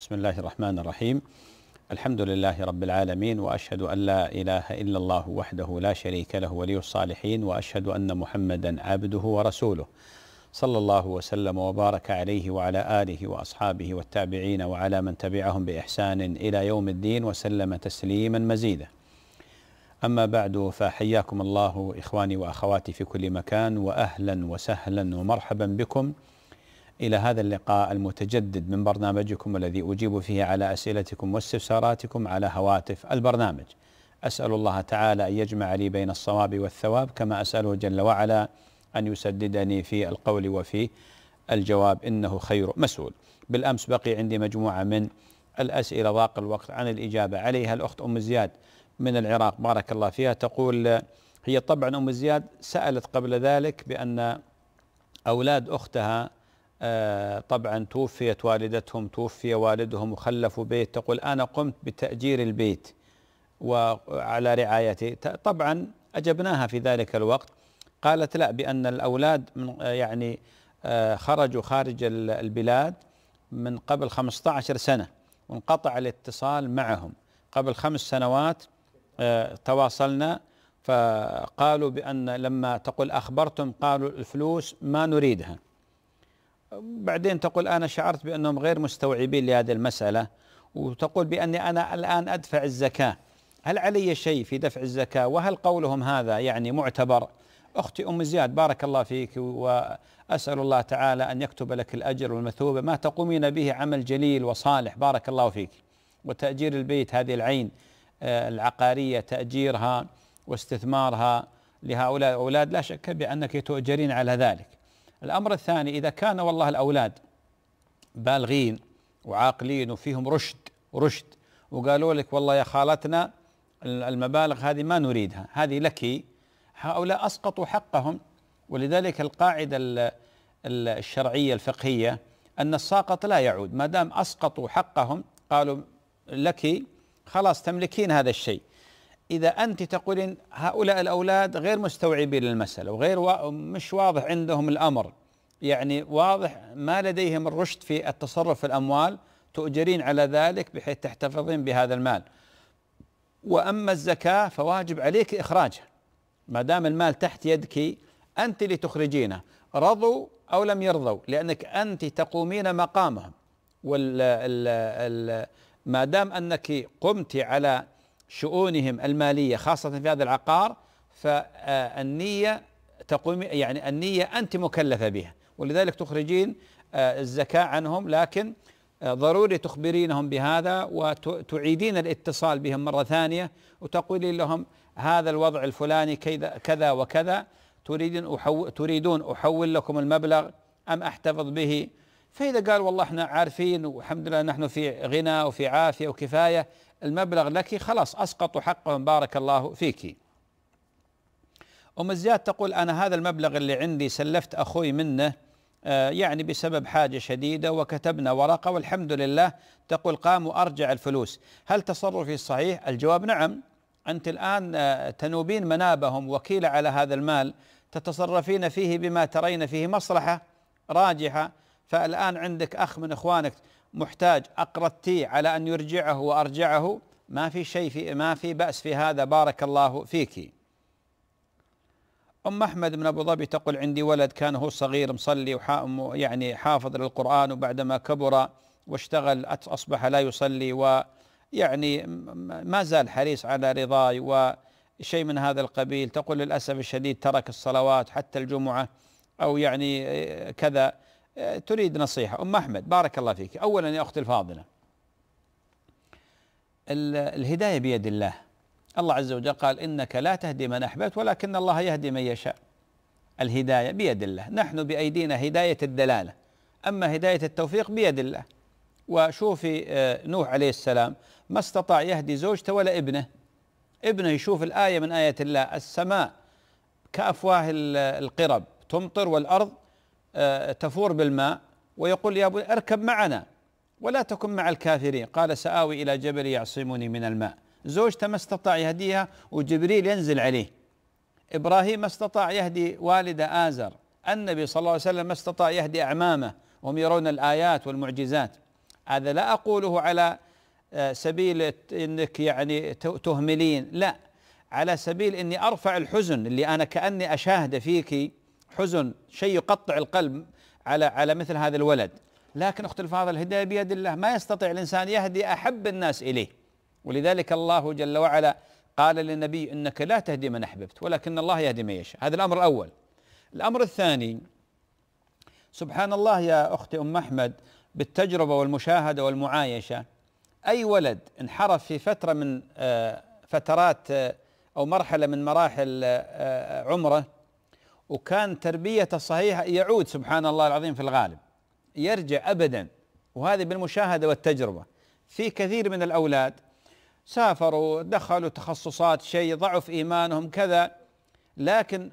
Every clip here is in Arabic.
بسم الله الرحمن الرحيم الحمد لله رب العالمين واشهد ان لا اله الا الله وحده لا شريك له ولي الصالحين واشهد ان محمدا عبده ورسوله صلى الله وسلم وبارك عليه وعلى اله واصحابه والتابعين وعلى من تبعهم باحسان الى يوم الدين وسلم تسليما مزيدا. اما بعد فحياكم الله اخواني واخواتي في كل مكان واهلا وسهلا ومرحبا بكم إلى هذا اللقاء المتجدد من برنامجكم الذي أجيب فيه على أسئلتكم واستفساراتكم على هواتف البرنامج أسأل الله تعالى أن يجمع لي بين الصواب والثواب كما أسأله جل وعلا أن يسددني في القول وفي الجواب إنه خير مسؤول بالأمس بقي عندي مجموعة من الأسئلة ضاق الوقت عن الإجابة عليها الأخت أم زياد من العراق بارك الله فيها تقول هي طبعا أم زياد سألت قبل ذلك بأن أولاد أختها آه، طبعا توفيت والدتهم توفي والدهم وخلفوا بيت تقول أنا قمت بتأجير البيت وعلى رعايته طبعا أجبناها في ذلك الوقت قالت لا بأن الأولاد من آه، يعني آه، خرجوا خارج البلاد من قبل 15 سنة وانقطع الاتصال معهم قبل خمس سنوات تواصلنا فقالوا بأن لما تقول أخبرتم قالوا الفلوس ما نريدها بعدين تقول أنا شعرت بأنهم غير مستوعبين لهذه المسألة وتقول بأني أنا الآن أدفع الزكاة هل علي شيء في دفع الزكاة وهل قولهم هذا يعني معتبر أختي أم زياد بارك الله فيك وأسأل الله تعالى أن يكتب لك الأجر والمثوبة ما تقومين به عمل جليل وصالح بارك الله فيك وتأجير البيت هذه العين آه، العقارية تأجيرها واستثمارها لهؤلاء الأولاد لا شك بأنك تؤجرين على ذلك الأمر الثاني إذا كان والله الأولاد بالغين وعاقلين وفيهم رشد رشد وقالوا لك والله يا خالتنا المبالغ هذه ما نريدها هذه لك هؤلاء أسقطوا حقهم ولذلك القاعدة الشرعية الفقهية أن الساقط لا يعود ما دام أسقطوا حقهم قالوا لك خلاص تملكين هذا الشيء إذا أنت تقولين هؤلاء الأولاد غير مستوعبين للمسألة وغير مش واضح عندهم الأمر يعني واضح ما لديهم الرشد في التصرف في الأموال تؤجرين على ذلك بحيث تحتفظين بهذا المال وأما الزكاة فواجب عليك إخراجها ما دام المال تحت يدك أنت اللي تخرجينه رضوا أو لم يرضوا لأنك أنت تقومين مقامهم وال ال ما دام أنك قمت على شؤونهم المالية خاصة في هذا العقار فالنية تقوم يعني النية أنت مكلفة بها ولذلك تخرجين آه، الزكاة عنهم لكن آه، ضروري تخبرينهم بهذا وتعيدين الاتصال بهم مرة ثانية وتقولين لهم هذا الوضع الفلاني كذا وكذا تريدين أحو تريدون أحول لكم المبلغ أم أحتفظ به فإذا قال والله احنا عارفين والحمد لله نحن في غنى وفي عافية وكفاية المبلغ لك خلاص أسقط حقهم بارك الله فيك أم الزياد تقول أنا هذا المبلغ اللي عندي سلفت أخوي منه آه، يعني بسبب حاجة شديدة وكتبنا ورقة والحمد لله تقول قام وأرجع الفلوس هل تصرفي صحيح؟ الجواب نعم أنت الآن آه، تنوبين منابهم وكيلة على هذا المال تتصرفين فيه بما ترين فيه مصلحة راجحة فالآن عندك أخ من إخوانك محتاج أقرضتيه على أن يرجعه وأرجعه ما في شيء في ما في بأس في هذا بارك الله فيك أم أحمد من أبو ظبي تقول عندي ولد كان هو صغير مصلي يعني حافظ للقرآن وبعدما كبر واشتغل أصبح لا يصلي ويعني ما زال حريص على رضاي وشيء من هذا القبيل تقول للأسف الشديد ترك الصلوات حتى الجمعة أو يعني كذا تريد نصيحة أم أحمد بارك الله فيك أولا يا أختي الفاضلة الهداية بيد الله الله عز وجل قال إنك لا تهدي من أحببت ولكن الله يهدي من يشاء الهداية بيد الله نحن بأيدينا هداية الدلالة أما هداية التوفيق بيد الله وشوفي آه، نوح عليه السلام ما استطاع يهدي زوجته ولا ابنه ابنه يشوف الآية من آية الله السماء كأفواه القرب تمطر والأرض آه، تفور بالماء ويقول يا أبو اركب معنا ولا تكن مع الكافرين قال سآوي إلى جبل يعصمني من الماء زوجته ما استطاع يهديها وجبريل ينزل عليه إبراهيم ما استطاع يهدي والده آزر النبي صلى الله عليه وسلم ما استطاع يهدي أعمامه وهم يرون الآيات والمعجزات هذا لا أقوله على آه، سبيل أنك يعني تهملين لا على سبيل أني أرفع الحزن اللي أنا كأني أشاهد فيك حزن شيء يقطع القلب على على مثل هذا الولد لكن اخت الفاضل الهدايه بيد الله ما يستطيع الانسان يهدي احب الناس اليه ولذلك الله جل وعلا قال للنبي انك لا تهدي من احببت ولكن الله يهدي من يشاء هذا الامر الاول الامر الثاني سبحان الله يا اختي ام احمد بالتجربه والمشاهده والمعايشه اي ولد انحرف في فتره من آه، فترات آه، او مرحله من مراحل آه، عمره وكان تربيته صحيحه يعود سبحان الله العظيم في الغالب يرجع ابدا وهذه بالمشاهده والتجربه في كثير من الاولاد سافروا دخلوا تخصصات شيء ضعف ايمانهم كذا لكن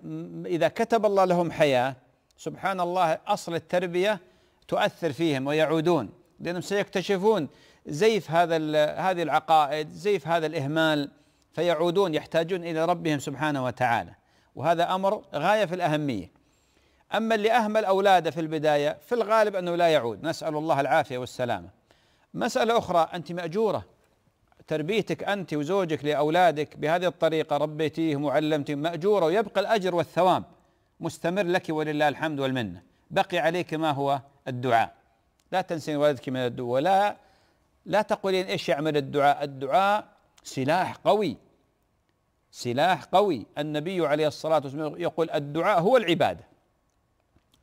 اذا كتب الله لهم حياه سبحان الله اصل التربيه تؤثر فيهم ويعودون لانهم سيكتشفون زيف هذا هذه العقائد زيف هذا الاهمال فيعودون يحتاجون الى ربهم سبحانه وتعالى وهذا امر غايه في الاهميه اما اللي اهمل اولاده في البدايه في الغالب انه لا يعود نسال الله العافيه والسلامه مساله اخرى انت ماجوره تربيتك أنت وزوجك لأولادك بهذه الطريقة ربيتيهم وعلمتيهم مأجورة ويبقى الأجر والثواب مستمر لك ولله الحمد والمنة بقي عليك ما هو الدعاء لا تنسين والدك من الدعاء ولا لا تقولين ايش يعمل الدعاء الدعاء سلاح قوي سلاح قوي النبي عليه الصلاة والسلام يقول الدعاء هو العبادة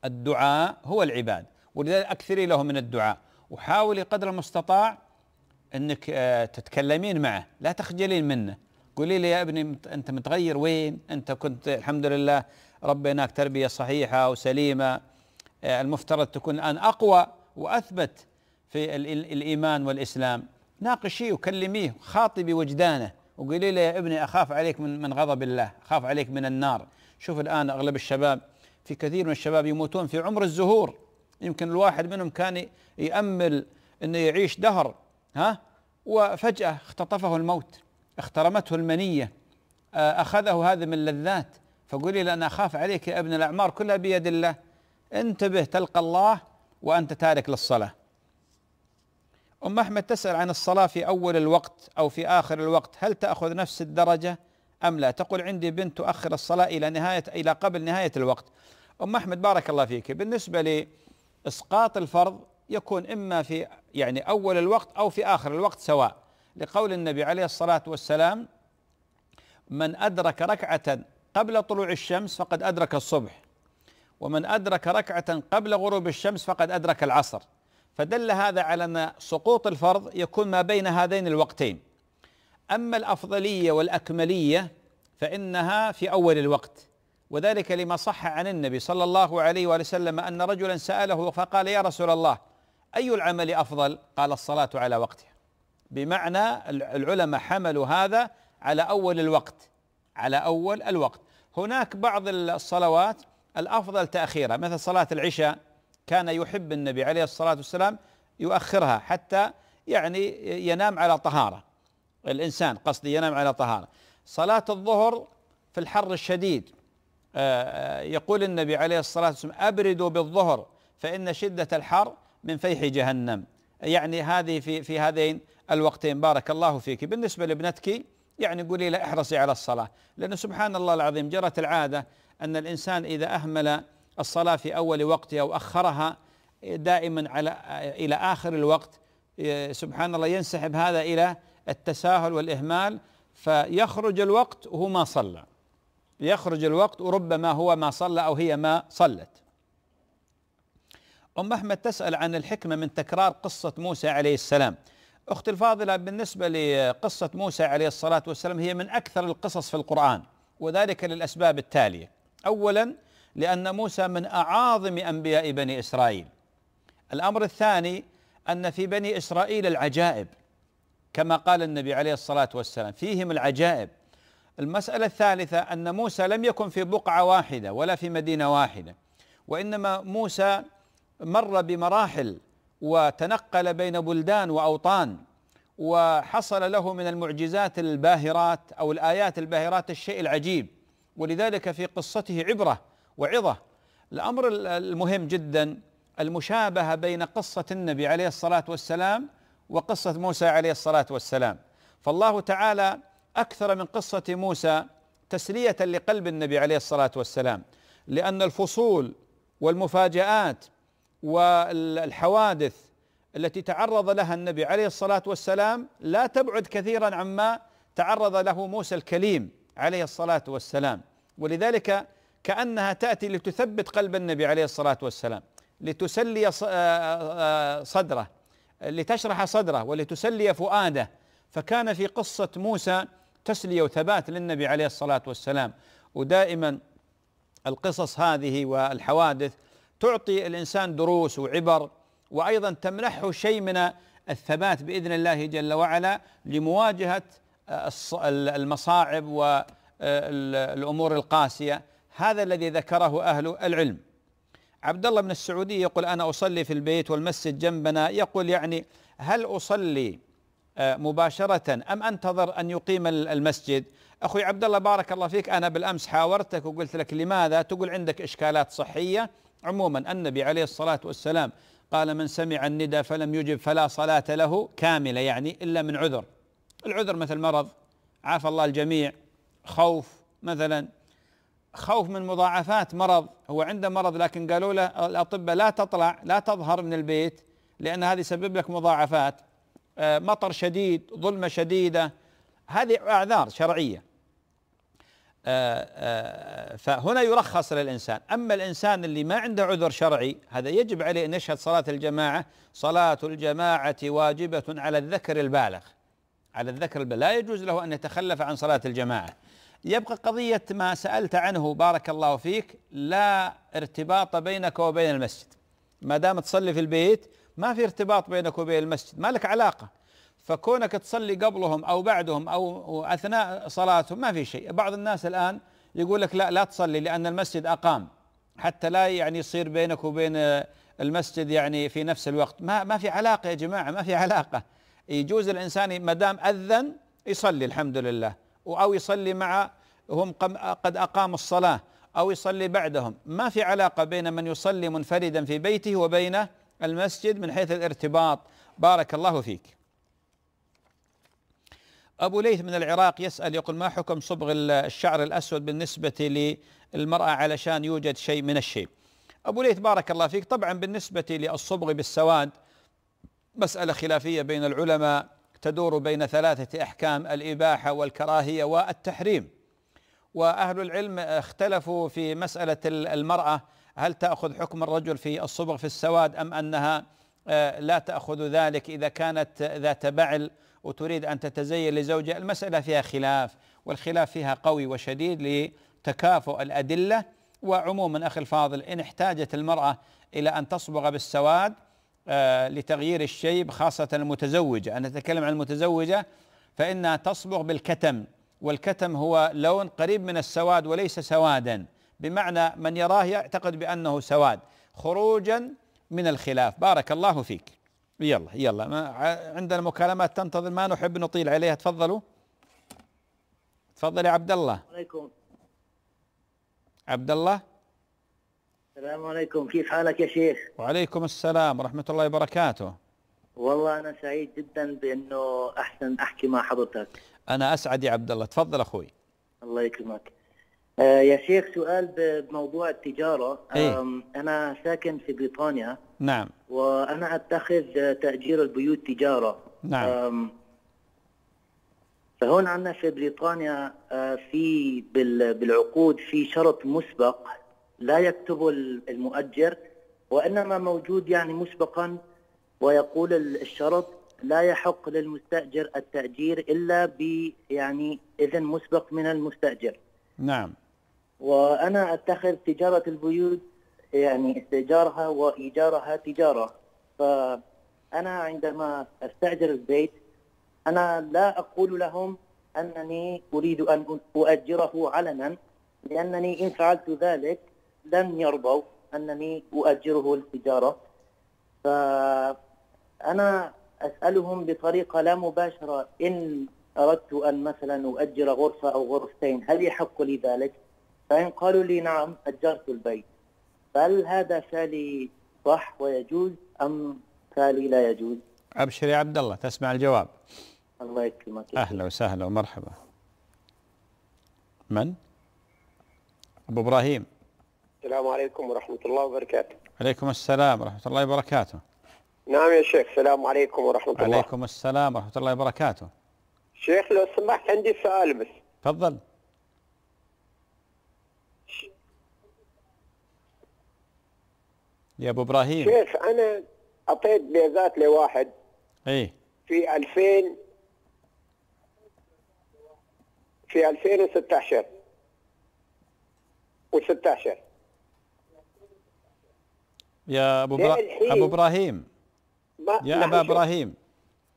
الدعاء هو العبادة ولذلك أكثري له من الدعاء وحاولي قدر المستطاع انك آه، تتكلمين معه لا تخجلين منه قولي لي يا ابني انت متغير وين انت كنت الحمد لله ربيناك تربيه صحيحه وسليمه آه، المفترض تكون الان اقوى واثبت في الايمان والاسلام ناقشيه وكلميه خاطبي وجدانه وقولي له يا ابني اخاف عليك من من غضب الله اخاف عليك من النار شوف الان اغلب الشباب في كثير من الشباب يموتون في عمر الزهور يمكن الواحد منهم كان يامل انه يعيش دهر ها وفجأة اختطفه الموت اخترمته المنية آه، أخذه هذا من لذات فقولي أنا أخاف عليك يا ابن الأعمار كلها بيد الله انتبه تلقى الله وأنت تارك للصلاة أم أحمد تسأل عن الصلاة في أول الوقت أو في آخر الوقت هل تأخذ نفس الدرجة أم لا تقول عندي بنت تؤخر الصلاة إلى نهاية إلى قبل نهاية الوقت أم أحمد بارك الله فيك بالنسبة لإسقاط الفرض يكون إما في يعني أول الوقت أو في آخر الوقت سواء لقول النبي عليه الصلاة والسلام من أدرك ركعة قبل طلوع الشمس فقد أدرك الصبح ومن أدرك ركعة قبل غروب الشمس فقد أدرك العصر فدل هذا على أن سقوط الفرض يكون ما بين هذين الوقتين أما الأفضلية والأكملية فإنها في أول الوقت وذلك لما صح عن النبي صلى الله عليه وسلم أن رجلا سأله فقال يا رسول الله أي العمل أفضل قال الصلاة على وقتها بمعنى العلماء حملوا هذا على أول الوقت على أول الوقت هناك بعض الصلوات الأفضل تأخيرها مثل صلاة العشاء كان يحب النبي عليه الصلاة والسلام يؤخرها حتى يعني ينام على طهارة الإنسان قصدي ينام على طهارة صلاة الظهر في الحر الشديد آه، آه، يقول النبي عليه الصلاة والسلام أبردوا بالظهر فإن شدة الحر من فيح جهنم يعني هذه في في هذين الوقتين بارك الله فيك بالنسبه لابنتك يعني قولي لها احرصي على الصلاه لانه سبحان الله العظيم جرت العاده ان الانسان اذا اهمل الصلاه في اول وقتها واخرها دائما على الى اخر الوقت سبحان الله ينسحب هذا الى التساهل والاهمال فيخرج الوقت وهو ما صلى يخرج الوقت وربما هو ما صلى او هي ما صلت أم أحمد تسأل عن الحكمة من تكرار قصة موسى عليه السلام أختي الفاضلة بالنسبة لقصة موسى عليه الصلاة والسلام هي من أكثر القصص في القرآن وذلك للأسباب التالية أولا لأن موسى من أعاظم أنبياء بني إسرائيل الأمر الثاني أن في بني إسرائيل العجائب كما قال النبي عليه الصلاة والسلام فيهم العجائب المسألة الثالثة أن موسى لم يكن في بقعة واحدة ولا في مدينة واحدة وإنما موسى مر بمراحل وتنقل بين بلدان واوطان وحصل له من المعجزات الباهرات او الايات الباهرات الشيء العجيب ولذلك في قصته عبره وعظه الامر المهم جدا المشابهه بين قصه النبي عليه الصلاه والسلام وقصه موسى عليه الصلاه والسلام فالله تعالى اكثر من قصه موسى تسليه لقلب النبي عليه الصلاه والسلام لان الفصول والمفاجات والحوادث التي تعرض لها النبي عليه الصلاه والسلام لا تبعد كثيرا عما تعرض له موسى الكليم عليه الصلاه والسلام ولذلك كانها تاتي لتثبت قلب النبي عليه الصلاه والسلام لتسلي صدره لتشرح صدره ولتسلي فؤاده فكان في قصه موسى تسليه وثبات للنبي عليه الصلاه والسلام ودائما القصص هذه والحوادث تعطي الانسان دروس وعبر وايضا تمنحه شيء من الثبات باذن الله جل وعلا لمواجهه المصاعب والامور القاسيه هذا الذي ذكره اهل العلم عبد الله بن السعودي يقول انا اصلي في البيت والمسجد جنبنا يقول يعني هل اصلي آه، مباشره ام انتظر ان يقيم المسجد اخوي عبد الله بارك الله فيك انا بالامس حاورتك وقلت لك لماذا تقول عندك اشكالات صحيه عموما النبي عليه الصلاة والسلام قال من سمع الندى فلم يجب فلا صلاة له كاملة يعني إلا من عذر العذر مثل مرض عافى الله الجميع خوف مثلا خوف من مضاعفات مرض هو عنده مرض لكن قالوا له الأطباء لا تطلع لا تظهر من البيت لأن هذه سبب لك مضاعفات آه، مطر شديد ظلمة شديدة هذه أعذار شرعية آه، آه، فهنا يرخص للإنسان أما الإنسان اللي ما عنده عذر شرعي هذا يجب عليه أن يشهد صلاة الجماعة صلاة الجماعة واجبة على الذكر البالغ على الذكر البالغ لا يجوز له أن يتخلف عن صلاة الجماعة يبقى قضية ما سألت عنه بارك الله فيك لا ارتباط بينك وبين المسجد ما دام تصلي في البيت ما في ارتباط بينك وبين المسجد ما لك علاقة فكونك تصلي قبلهم او بعدهم او اثناء صلاتهم ما في شيء بعض الناس الان يقول لك لا لا تصلي لان المسجد اقام حتى لا يعني يصير بينك وبين المسجد يعني في نفس الوقت ما ما في علاقه يا جماعه ما في علاقه يجوز الانسان ما دام اذن يصلي الحمد لله او يصلي مع هم قد اقاموا الصلاه او يصلي بعدهم ما في علاقه بين من يصلي منفردا في بيته وبين المسجد من حيث الارتباط بارك الله فيك أبو ليث من العراق يسأل يقول ما حكم صبغ الشعر الأسود بالنسبة للمرأة علشان يوجد شيء من الشيب أبو ليث بارك الله فيك طبعا بالنسبة للصبغ بالسواد مسألة خلافية بين العلماء تدور بين ثلاثة أحكام الإباحة والكراهية والتحريم وأهل العلم اختلفوا في مسألة المرأة هل تأخذ حكم الرجل في الصبغ في السواد أم أنها آه، لا تأخذ ذلك إذا كانت ذات بعل وتريد أن تتزين لزوجها المسألة فيها خلاف والخلاف فيها قوي وشديد لتكافؤ الأدلة وعموما أخي الفاضل إن احتاجت المرأة إلى أن تصبغ بالسواد آه، لتغيير الشيب خاصة المتزوجة أنا أتكلم عن المتزوجة فإنها تصبغ بالكتم والكتم هو لون قريب من السواد وليس سوادا بمعنى من يراه يعتقد بأنه سواد خروجا من الخلاف بارك الله فيك يلا يلا ما عندنا مكالمات تنتظر ما نحب نطيل عليها تفضلوا تفضل يا عبد الله عليكم عبد الله السلام عليكم كيف حالك يا شيخ وعليكم السلام ورحمة الله وبركاته والله أنا سعيد جدا بأنه أحسن أحكي مع حضرتك أنا أسعد يا عبد الله تفضل أخوي الله يكرمك آه يا شيخ سؤال بموضوع التجارة ايه؟ أنا ساكن في بريطانيا نعم وأنا أتخذ تأجير البيوت تجارة نعم فهون عندنا في بريطانيا آه، في بالعقود في شرط مسبق لا يكتبه المؤجر وإنما موجود يعني مسبقا ويقول الشرط لا يحق للمستأجر التأجير إلا ب يعني إذن مسبق من المستأجر نعم وأنا أتخذ تجارة البيوت يعني استئجارها وايجارها تجاره فانا عندما استاجر البيت انا لا اقول لهم انني اريد ان اؤجره علنا لانني ان فعلت ذلك لن يرضوا انني اؤجره للتجاره فانا اسالهم بطريقه لا مباشره ان اردت ان مثلا اؤجر غرفه او غرفتين هل يحق لي ذلك؟ فان قالوا لي نعم اجرت البيت فهل هذا سالي صح ويجوز ام سالي لا يجوز؟ ابشر يا عبد الله تسمع الجواب. الله يكرمك. اهلا وسهلا ومرحبا. من؟ ابو ابراهيم. السلام عليكم ورحمه الله وبركاته. عليكم السلام ورحمه الله وبركاته. نعم يا شيخ السلام عليكم ورحمه الله. عليكم السلام ورحمه الله وبركاته. شيخ لو سمحت عندي سؤال بس. تفضل. يا ابو ابراهيم شيخ انا اعطيت بيزات لواحد اي في 2000 في 2016 و16 يا ابو برا... ابو ابراهيم يا نعم ابو ابراهيم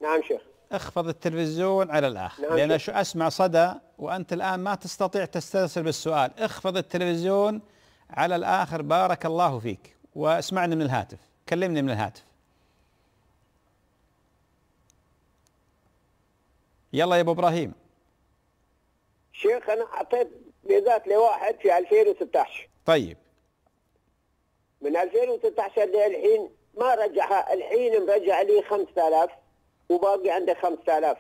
نعم شيخ اخفض التلفزيون على الاخ نعم لان شو اسمع صدى وانت الان ما تستطيع تسترسل بالسؤال اخفض التلفزيون على الاخر بارك الله فيك واسمعني من الهاتف كلمني من الهاتف يلا يا ابو ابراهيم شيخ انا اعطيت بيزات لواحد في 2016 طيب من 2016 للحين ما رجعها الحين مرجع لي 5000 وباقي عندي 5000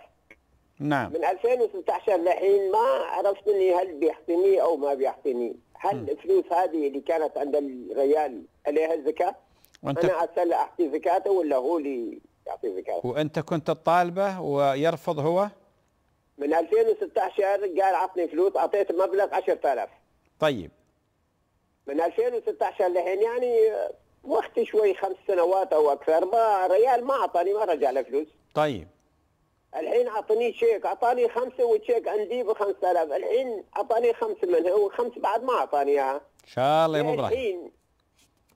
نعم من 2016 للحين ما عرفت اني هل بيحصيني او ما بيحصيني هل الفلوس هذه اللي كانت عند الريال عليها الزكاه وانت انا اسال اعطي زكاته ولا هو اللي يعطي زكاه وانت كنت الطالبه ويرفض هو من 2016 قال عطني فلوس اعطيته مبلغ 10000 طيب من 2016 لحين يعني آه، وقت شوي خمس سنوات او اكثر ما ريال ما اعطاني ما رجع له فلوس طيب الحين اعطني شيك اعطاني خمسه وشيك عندي ب 5000 الحين اعطاني خمسه منها وخمسه بعد ما اعطاني اياها ان شاء الله يا ابراهيم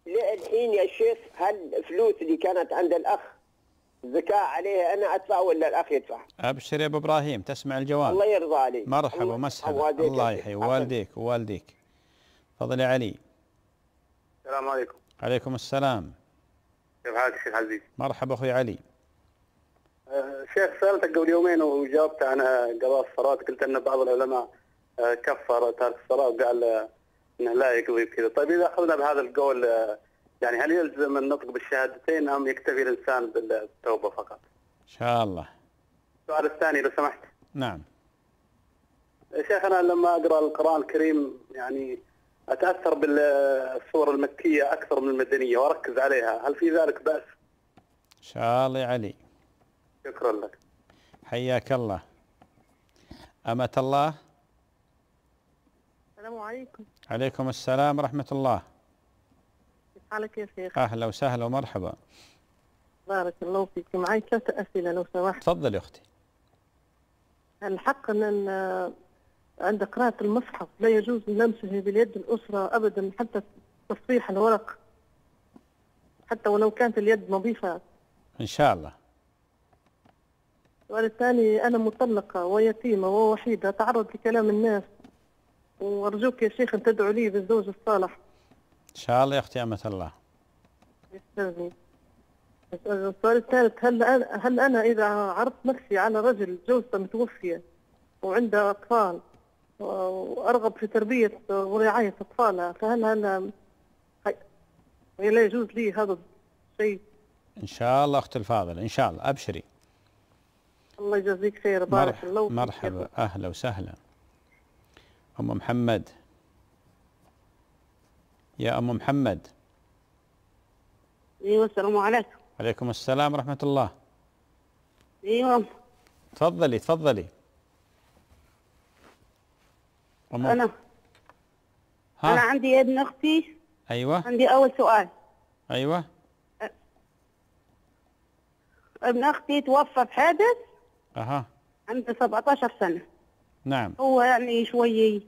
للحين يا شيخ هالفلوس اللي كانت عند الاخ زكاة عليها انا ادفع ولا الاخ يدفع؟ ابشر يا ابو ابراهيم تسمع الجواب الله يرضى عليك مرحبا ومسهلا الله يحيي والديك ووالديك تفضل يا علي السلام عليكم عليكم السلام كيف حالك شيخ عزيز؟ مرحبا اخوي علي أه، شيخ سالتك قبل يومين وجاوبت عن قضاء الصلاه قلت ان بعض العلماء أه، كفر تارك الصلاه وقال انه لا يقضي بكذا، طيب اذا اخذنا بهذا القول يعني هل يلزم النطق بالشهادتين ام يكتفي الانسان بالتوبه فقط؟ ان شاء الله. السؤال الثاني لو سمحت. نعم. شيخنا لما اقرا القران الكريم يعني اتاثر بالصور المكيه اكثر من المدنيه واركز عليها، هل في ذلك باس؟ ان شاء الله يا علي. شكرا لك. حياك الله. امة الله. السلام عليكم. عليكم السلام ورحمة الله حالك يا شيخ أهلا وسهلا ومرحبا بارك الله فيك معي ثلاثة أسئلة لو سمحت تفضل يا أختي الحق أن عند قراءة المصحف لا يجوز لمسه باليد الأسرة أبدا حتى تصفيح الورق حتى ولو كانت اليد نظيفة إن شاء الله والثاني أنا مطلقة ويتيمة ووحيدة تعرض لكلام الناس وارجوك يا شيخ ان تدعو لي بالزوج الصالح ان شاء الله يا اختي امه الله يسترني السؤال الثالث هل أنا هل انا اذا عرضت نفسي على رجل جوزته متوفيه وعنده اطفال وارغب في تربيه ورعايه اطفالها فهل انا لا يجوز لي هذا الشيء ان شاء الله اختي الفاضله ان شاء الله ابشري الله يجازيك خير بارك الله فيك مرحبا اهلا وسهلا أم محمد يا أم محمد أيوة السلام عليكم عليكم السلام ورحمة الله أيوة تفضلي تفضلي أم أنا ها. أنا عندي ابن أختي أيوة عندي أول سؤال أيوة ابن أختي توفى في حادث أها عنده 17 سنة نعم هو يعني شويه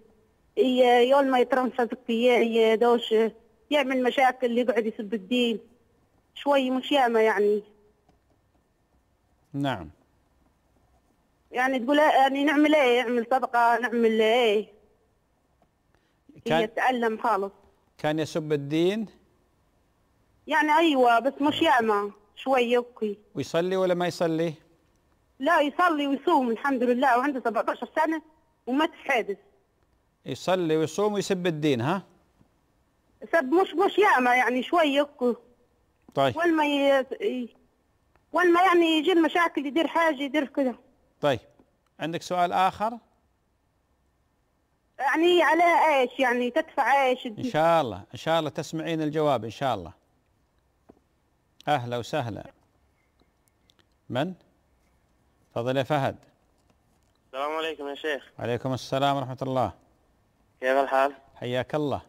يوم ما يترنفذ يا دوش يعمل مشاكل يقعد يسب الدين شوي مش ياما يعني نعم يعني تقول يعني نعمل ايه نعمل صدقه نعمل ايه كان يتألم خالص كان يسب الدين يعني ايوه بس مش ياما شوي يبكي ويصلي ولا ما يصلي؟ لا يصلي ويصوم الحمد لله وعنده 17 سنه وما تحادث يصلي ويصوم ويسب الدين ها سب مش مش ياما يعني شوية طيب وين ما ي... وين ما يعني يجي المشاكل يدير حاجة يدير كذا طيب عندك سؤال آخر؟ يعني على ايش يعني تدفع ايش ان شاء الله ان شاء الله تسمعين الجواب ان شاء الله اهلا وسهلا من فضل يا فهد السلام عليكم يا شيخ وعليكم السلام ورحمة الله كيف الحال؟ حياك الله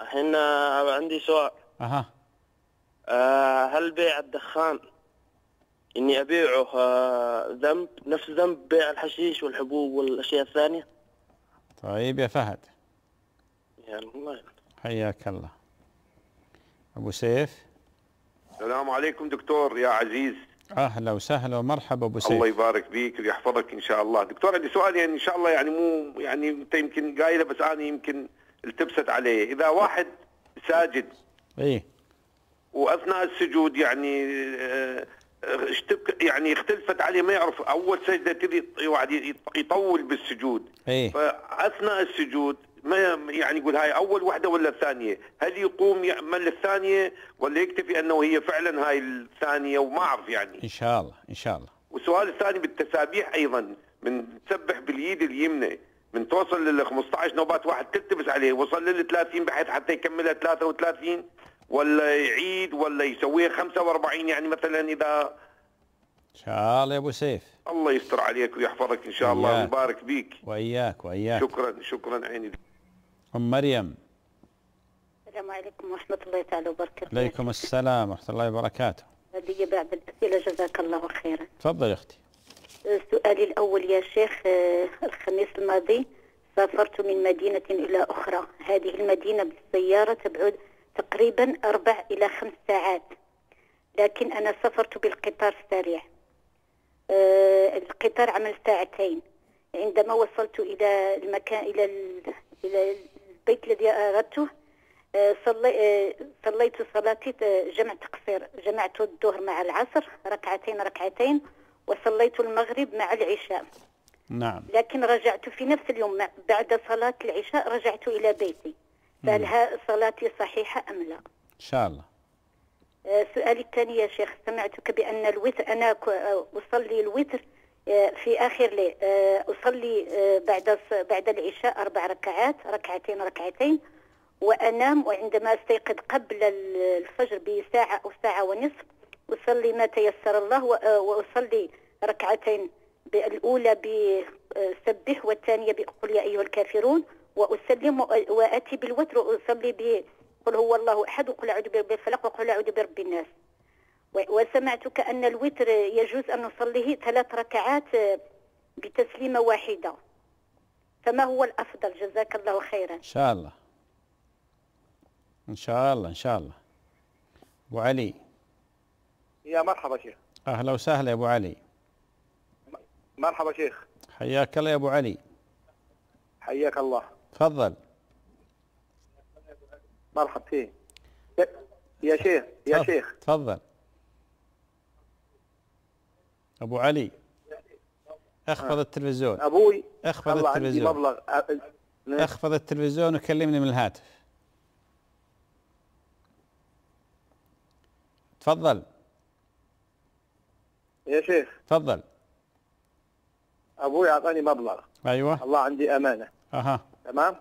الحين آه، عندي سؤال أها آه، هل بيع الدخان اني ابيعه آه، ذنب نفس ذنب بيع الحشيش والحبوب والاشياء الثانيه طيب يا فهد يا الله حياك الله ابو سيف السلام عليكم دكتور يا عزيز اهلا وسهلا ومرحبا ابو سيف الله يبارك فيك ويحفظك ان شاء الله دكتور عندي سؤال يعني ان شاء الله يعني مو يعني انت يمكن قايله بس انا يمكن التبست عليه اذا واحد ساجد اي واثناء السجود يعني آه، يعني اختلفت عليه ما يعرف اول سجده تبي يطول بالسجود اي فاثناء السجود ما يعني يقول هاي اول وحده ولا الثانيه؟ هل يقوم يعمل الثانيه ولا يكتفي انه هي فعلا هاي الثانيه وما اعرف يعني. ان شاء الله ان شاء الله. والسؤال الثاني بالتسابيح ايضا من تسبح باليد اليمنى من توصل لل 15 نوبات واحد تلتبس عليه وصل لل 30 بحيث حتى يكملها 33 ولا يعيد ولا يسويها 45 يعني مثلا اذا ان شاء الله يا ابو سيف الله يستر عليك ويحفظك ان شاء الله ويبارك بيك واياك واياك شكرا شكرا عيني أم مريم السلام عليكم ورحمة الله تعالى وبركاته عليكم السلام ورحمة الله وبركاته هذه بعض الأسئلة جزاك الله خيرا تفضل يا أختي سؤالي الأول يا شيخ آه، الخميس الماضي سافرت من مدينة إلى أخرى هذه المدينة بالسيارة تبعد تقريبا أربع إلى خمس ساعات لكن أنا سافرت بالقطار السريع آه، القطار عمل ساعتين عندما وصلت إلى المكان إلى إلى البيت الذي أردته آه، صلي آه، صليت صلاتي آه، جمع تقصير جمعت الظهر مع العصر ركعتين ركعتين وصليت المغرب مع العشاء نعم لكن رجعت في نفس اليوم بعد صلاة العشاء رجعت إلى بيتي فهل صلاتي صحيحة أم لا؟ إن شاء الله سؤالي الثاني يا شيخ سمعتك بأن الوتر أنا أصلي الوتر آه، في آخر ليل آه، أصلي آه، بعد بعد العشاء أربع ركعات ركعتين ركعتين وأنام وعندما أستيقظ قبل الفجر بساعة أو ساعة ونصف أصلي ما تيسر الله وأصلي ركعتين الأولى بسبح والثانية بقل يا أيها الكافرون وأسلم وآتي بالوتر وأصلي بقل هو الله أحد وقل أعوذ برب الفلق وقل أعوذ برب الناس وسمعتك أن الوتر يجوز أن نصليه ثلاث ركعات آه، بتسليمة واحدة فما هو الأفضل جزاك الله خيرا إن شاء الله إن شاء الله إن شاء الله أبو علي يا مرحبا شيخ أهلا وسهلا يا أبو علي مرحبا شيخ حياك الله يا أبو علي حياك الله تفضل مرحبا فيه يا شيخ يا شيخ تفضل أبو علي أخفض آه. التلفزيون أبوي أخفض التلفزيون عندي مبلغ آه، آه، أخفض التلفزيون وكلمني من الهاتف تفضل يا شيخ تفضل ابوي اعطاني مبلغ ايوه الله عندي امانه اها تمام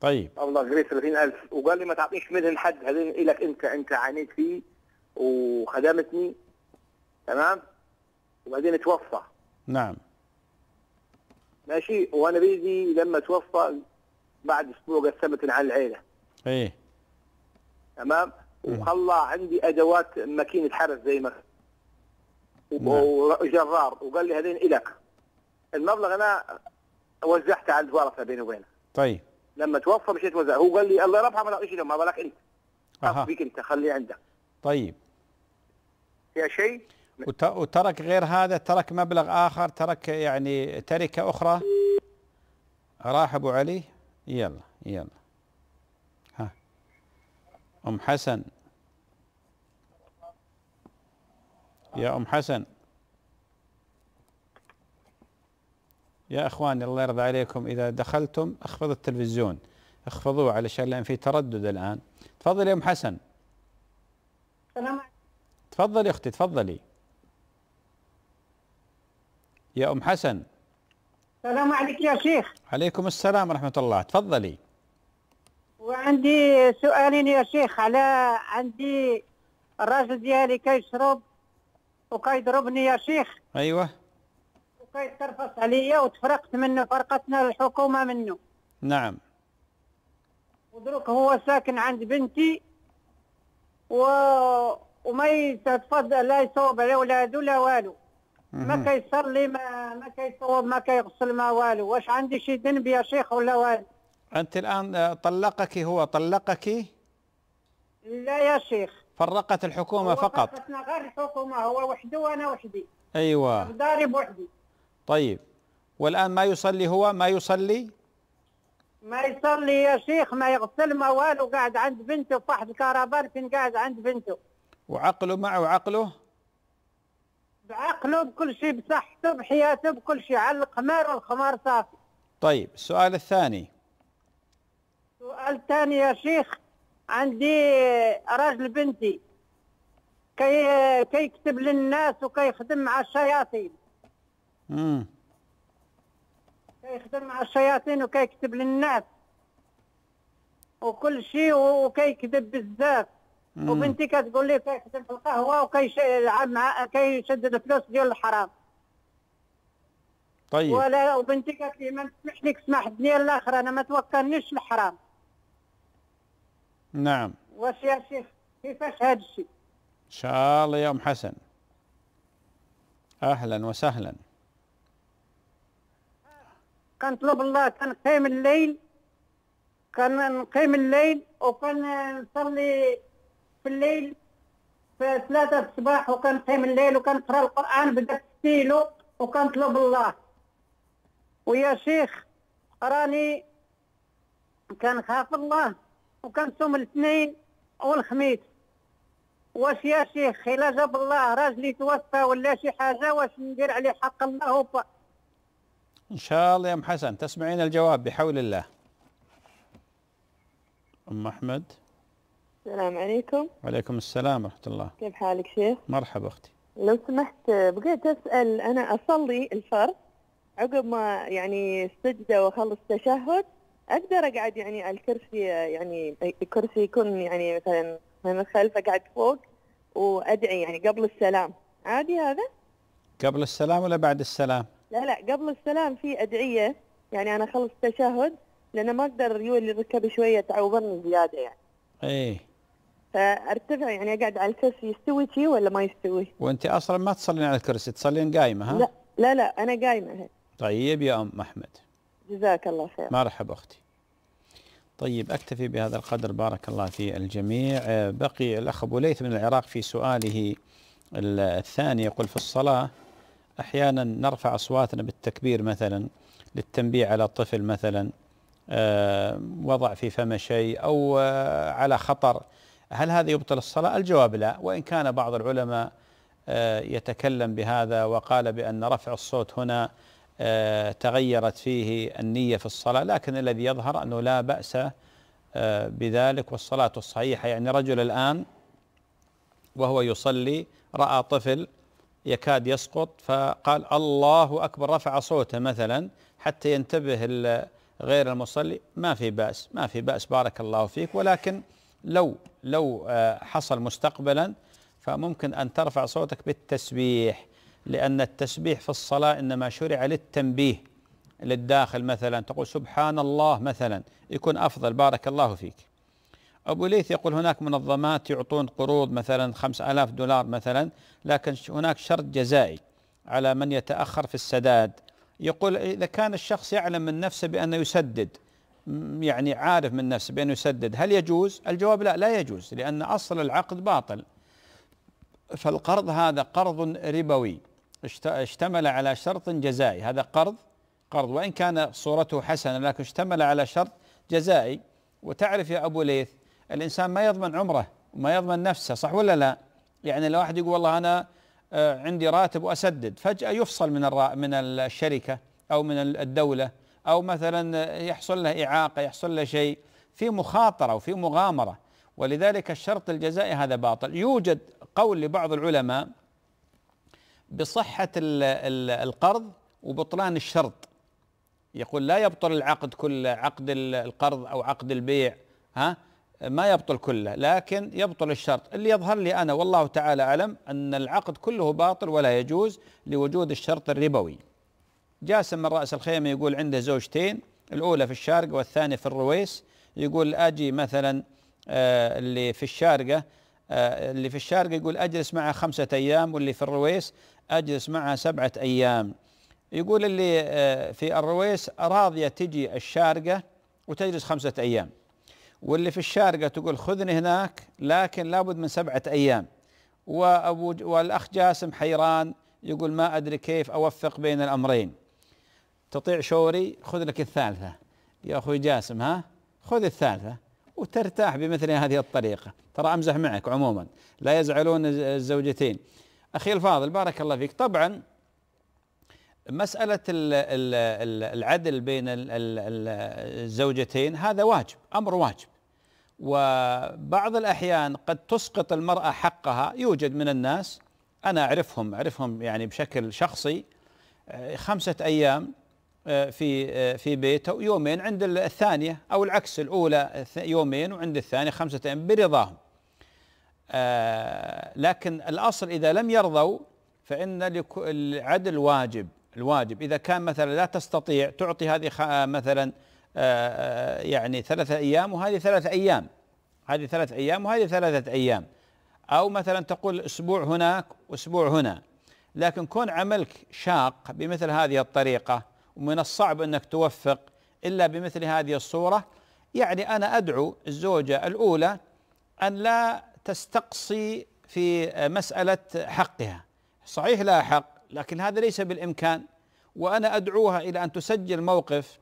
طيب مبلغ غير 30000 وقال لي ما تعطيش منهم حد هذين لك انت انت عانيت فيه وخدمتني تمام وبعدين توفى نعم ماشي وانا بيدي لما توفى بعد اسبوع قسمت على العيله ايه تمام وخلى عندي ادوات ماكينه حرس زي ما نعم. وجرار وقال لي هذين الك المبلغ انا وزعته على الورثه بيني وبينه طيب لما توفى مشيت وزع هو قال لي الله يرحمه ما ايش ما بالك انت أها. فيك انت خليه عندك طيب يا شيء وترك غير هذا ترك مبلغ آخر ترك يعني تركة أخرى راح أبو علي يلا يلا ها أم حسن يا أم حسن يا اخواني الله يرضى عليكم اذا دخلتم اخفضوا التلفزيون اخفضوه علشان لان في تردد الان تفضلي يا ام حسن تفضلي اختي تفضلي يا أم حسن السلام عليك يا شيخ عليكم السلام ورحمة الله تفضلي وعندي سؤالين يا شيخ على عندي الراجل ديالي كيشرب وكيضربني يا شيخ ايوه وكيترفس عليا وتفرقت منه فرقتنا الحكومه منه نعم ودروك هو ساكن عند بنتي و... وما يتفضل لا يصوب على ولادو لا والو ما كيصلي ما ما كيصوم ما كيغسل ما والو واش عندي شي ذنب يا شيخ ولا والو انت الان آه، طلقك هو طلقك لا يا شيخ فرقت الحكومه فقط فرقتنا غير الحكومه هو وحده وانا وحدي ايوه داري بوحدي طيب والان ما يصلي هو ما يصلي ما يصلي يا شيخ ما يغسل ما والو قاعد عند بنته في واحد فين قاعد عند بنته وعقله معه وعقله بعقله بكل شيء بصحته بحياته بكل شيء على القمار والخمار صافي طيب السؤال الثاني السؤال الثاني يا شيخ عندي راجل بنتي كي كيكتب للناس وكيخدم مع الشياطين امم كيخدم مع الشياطين وكيكتب للناس وكل شيء وكيكذب بزاف وبنتي كتقول لي كيخدم في القهوه وكيلعب مع كيشد الفلوس ديال الحرام طيب ولا وبنتي قالت لي ما نسمح لك سماح الدنيا الاخر انا ما توكلنيش الحرام نعم واش يا شيخ كيفاش هذا الشيء ان شاء الله يا ام حسن اهلا وسهلا كنطلب الله كنقيم الليل كنقيم الليل وكنصلي في الليل في ثلاثة الصباح من الليل وكنقرا القرآن بدات ستيلو وكنطلب الله ويا شيخ راني كنخاف الله وكنصوم الاثنين والخميس واش يا شيخ الا جاب الله راجلي توفى ولا شي حاجه واش ندير عليه حق الله وب... ان شاء الله يا ام حسن تسمعين الجواب بحول الله ام احمد السلام عليكم وعليكم السلام ورحمة الله كيف حالك شيخ؟ مرحبا أختي لو سمحت بقيت أسأل أنا أصلي الفرض عقب ما يعني السجدة وأخلص تشهد أقدر أقعد يعني على الكرسي يعني الكرسي يكون يعني مثلا من الخلف أقعد فوق وأدعي يعني قبل السلام عادي هذا؟ قبل السلام ولا بعد السلام؟ لا لا قبل السلام في أدعية يعني أنا أخلص تشهد لأن ما أقدر ريولي ركبي شوية تعوضني زيادة يعني. إيه فارتفع يعني اقعد على الكرسي يستوي شي ولا ما يستوي؟ وانت اصلا ما تصلين على الكرسي تصلين قايمه ها؟ لا لا لا انا قايمه طيب يا ام احمد جزاك الله خير مرحبا اختي طيب اكتفي بهذا القدر بارك الله في الجميع آه، بقي الاخ ابو ليث من العراق في سؤاله الثاني يقول في الصلاه احيانا نرفع اصواتنا بالتكبير مثلا للتنبيه على الطفل مثلا آه، وضع في فمه شيء او آه، على خطر هل هذا يبطل الصلاة؟ الجواب لا وإن كان بعض العلماء آه، يتكلم بهذا وقال بأن رفع الصوت هنا آه، تغيرت فيه النية في الصلاة لكن الذي يظهر أنه لا بأس آه، بذلك والصلاة الصحيحة يعني رجل الآن وهو يصلي رأى طفل يكاد يسقط فقال الله أكبر رفع صوته مثلا حتى ينتبه غير المصلي ما في بأس ما في بأس بارك الله فيك ولكن لو لو آه، حصل مستقبلا فممكن أن ترفع صوتك بالتسبيح لأن التسبيح في الصلاة إنما شرع للتنبيه للداخل مثلا تقول سبحان الله مثلا يكون أفضل بارك الله فيك أبو ليث يقول هناك منظمات يعطون قروض مثلا خمس ألاف دولار مثلا لكن هناك شرط جزائي على من يتأخر في السداد يقول إذا كان الشخص يعلم من نفسه بأنه يسدد يعني عارف من نفسه بأنه يسدد هل يجوز؟ الجواب لا لا يجوز لأن أصل العقد باطل فالقرض هذا قرض ربوي اشتمل على شرط جزائي هذا قرض قرض وإن كان صورته حسنة لكن اشتمل على شرط جزائي وتعرف يا أبو ليث الإنسان ما يضمن عمره وما يضمن نفسه صح ولا لا؟ يعني لو واحد يقول والله أنا آه، عندي راتب وأسدد فجأة يفصل من من الشركة أو من الدولة أو مثلا يحصل له إعاقة يحصل له شيء في مخاطرة وفي مغامرة ولذلك الشرط الجزائي هذا باطل يوجد قول لبعض العلماء بصحة القرض وبطلان الشرط يقول لا يبطل العقد كله عقد القرض أو عقد البيع ها ما يبطل كله لكن يبطل الشرط اللي يظهر لي أنا والله تعالى أعلم أن العقد كله باطل ولا يجوز لوجود الشرط الربوي جاسم من رأس الخيمة يقول عنده زوجتين الأولى في الشارقة والثانية في الرويس يقول أجي مثلا آه، اللي في الشارقة آه، اللي في الشارقة يقول أجلس معها خمسة أيام واللي في الرويس أجلس معها سبعة أيام يقول اللي آه، في الرويس راضية تجي الشارقة وتجلس خمسة أيام واللي في الشارقة تقول خذني هناك لكن لابد من سبعة أيام وأبو والأخ جاسم حيران يقول ما أدري كيف أوفق بين الأمرين تطيع شوري خذ لك الثالثة يا أخوي جاسم ها خذ الثالثة وترتاح بمثل هذه الطريقة ترى أمزح معك عموما لا يزعلون الزوجتين أخي الفاضل بارك الله فيك طبعا مسألة العدل بين الزوجتين هذا واجب أمر واجب وبعض الأحيان قد تسقط المرأة حقها يوجد من الناس أنا أعرفهم أعرفهم يعني بشكل شخصي خمسة أيام آه، في آه، في بيته يومين عند الثانية أو العكس الأولى يومين وعند الثانية خمسة أيام برضاهم آه، لكن الأصل إذا لم يرضوا فإن العدل واجب الواجب إذا كان مثلا لا تستطيع تعطي هذه مثلا يعني ثلاثة أيام وهذه ثلاثة أيام هذه ثلاثة أيام وهذه ثلاثة أيام أو مثلا تقول أسبوع هناك وأسبوع هنا لكن كون عملك شاق بمثل هذه الطريقة ومن الصعب انك توفق الا بمثل هذه الصوره يعني انا ادعو الزوجه الاولى ان لا تستقصي في مساله حقها صحيح لها حق لكن هذا ليس بالامكان وانا ادعوها الى ان تسجل موقف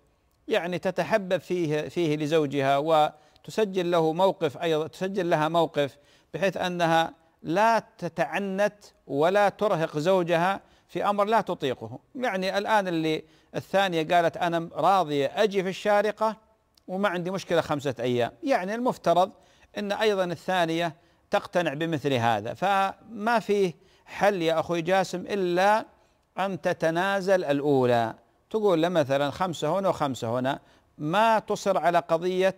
يعني تتحبب فيه فيه لزوجها وتسجل له موقف ايضا تسجل لها موقف بحيث انها لا تتعنت ولا ترهق زوجها في امر لا تطيقه، يعني الان اللي الثانية قالت أنا راضية أجي في الشارقة وما عندي مشكلة خمسة أيام يعني المفترض أن أيضا الثانية تقتنع بمثل هذا فما فيه حل يا أخوي جاسم إلا أن تتنازل الأولى تقول له مثلا خمسة هنا وخمسة هنا ما تصر على قضية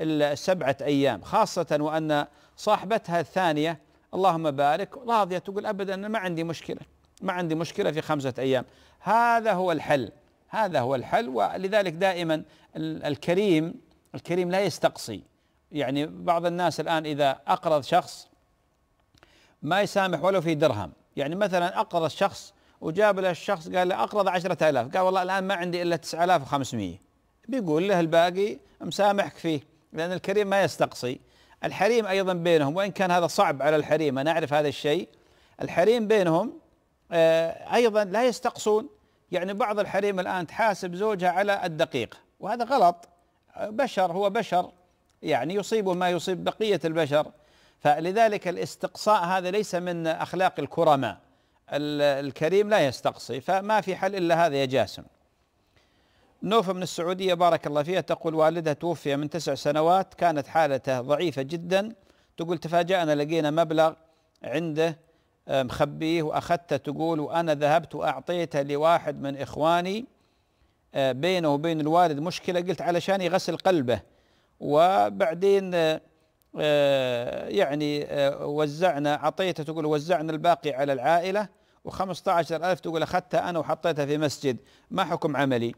السبعة أيام خاصة وأن صاحبتها الثانية اللهم بارك راضية تقول أبدا ما عندي مشكلة ما عندي مشكلة في خمسة أيام هذا هو الحل هذا هو الحل ولذلك دائما الكريم الكريم لا يستقصي يعني بعض الناس الآن إذا أقرض شخص ما يسامح ولو في درهم يعني مثلا أقرض الشخص وجاب له الشخص قال له أقرض عشرة آلاف قال والله الآن ما عندي إلا تسعة آلاف وخمسمية بيقول له الباقي مسامحك فيه لأن الكريم ما يستقصي الحريم أيضا بينهم وإن كان هذا صعب على الحريم أنا أعرف هذا الشيء الحريم بينهم آه، أيضا لا يستقصون يعني بعض الحريم الآن تحاسب زوجها على الدقيق وهذا غلط بشر هو بشر يعني يصيبه ما يصيب بقية البشر فلذلك الاستقصاء هذا ليس من أخلاق الكرماء الكريم لا يستقصي فما في حل إلا هذا يا جاسم نوفة من السعودية بارك الله فيها تقول والدها توفي من تسع سنوات كانت حالته ضعيفة جدا تقول تفاجأنا لقينا مبلغ عنده آه، مخبيه وأخذته تقول وأنا ذهبت وأعطيته لواحد من إخواني آه، بينه وبين الوالد مشكلة قلت علشان يغسل قلبه وبعدين آه، يعني وزعنا أعطيته تقول وزعنا الباقي على العائلة و15 ألف تقول أخذتها أنا وحطيتها في مسجد ما حكم عملي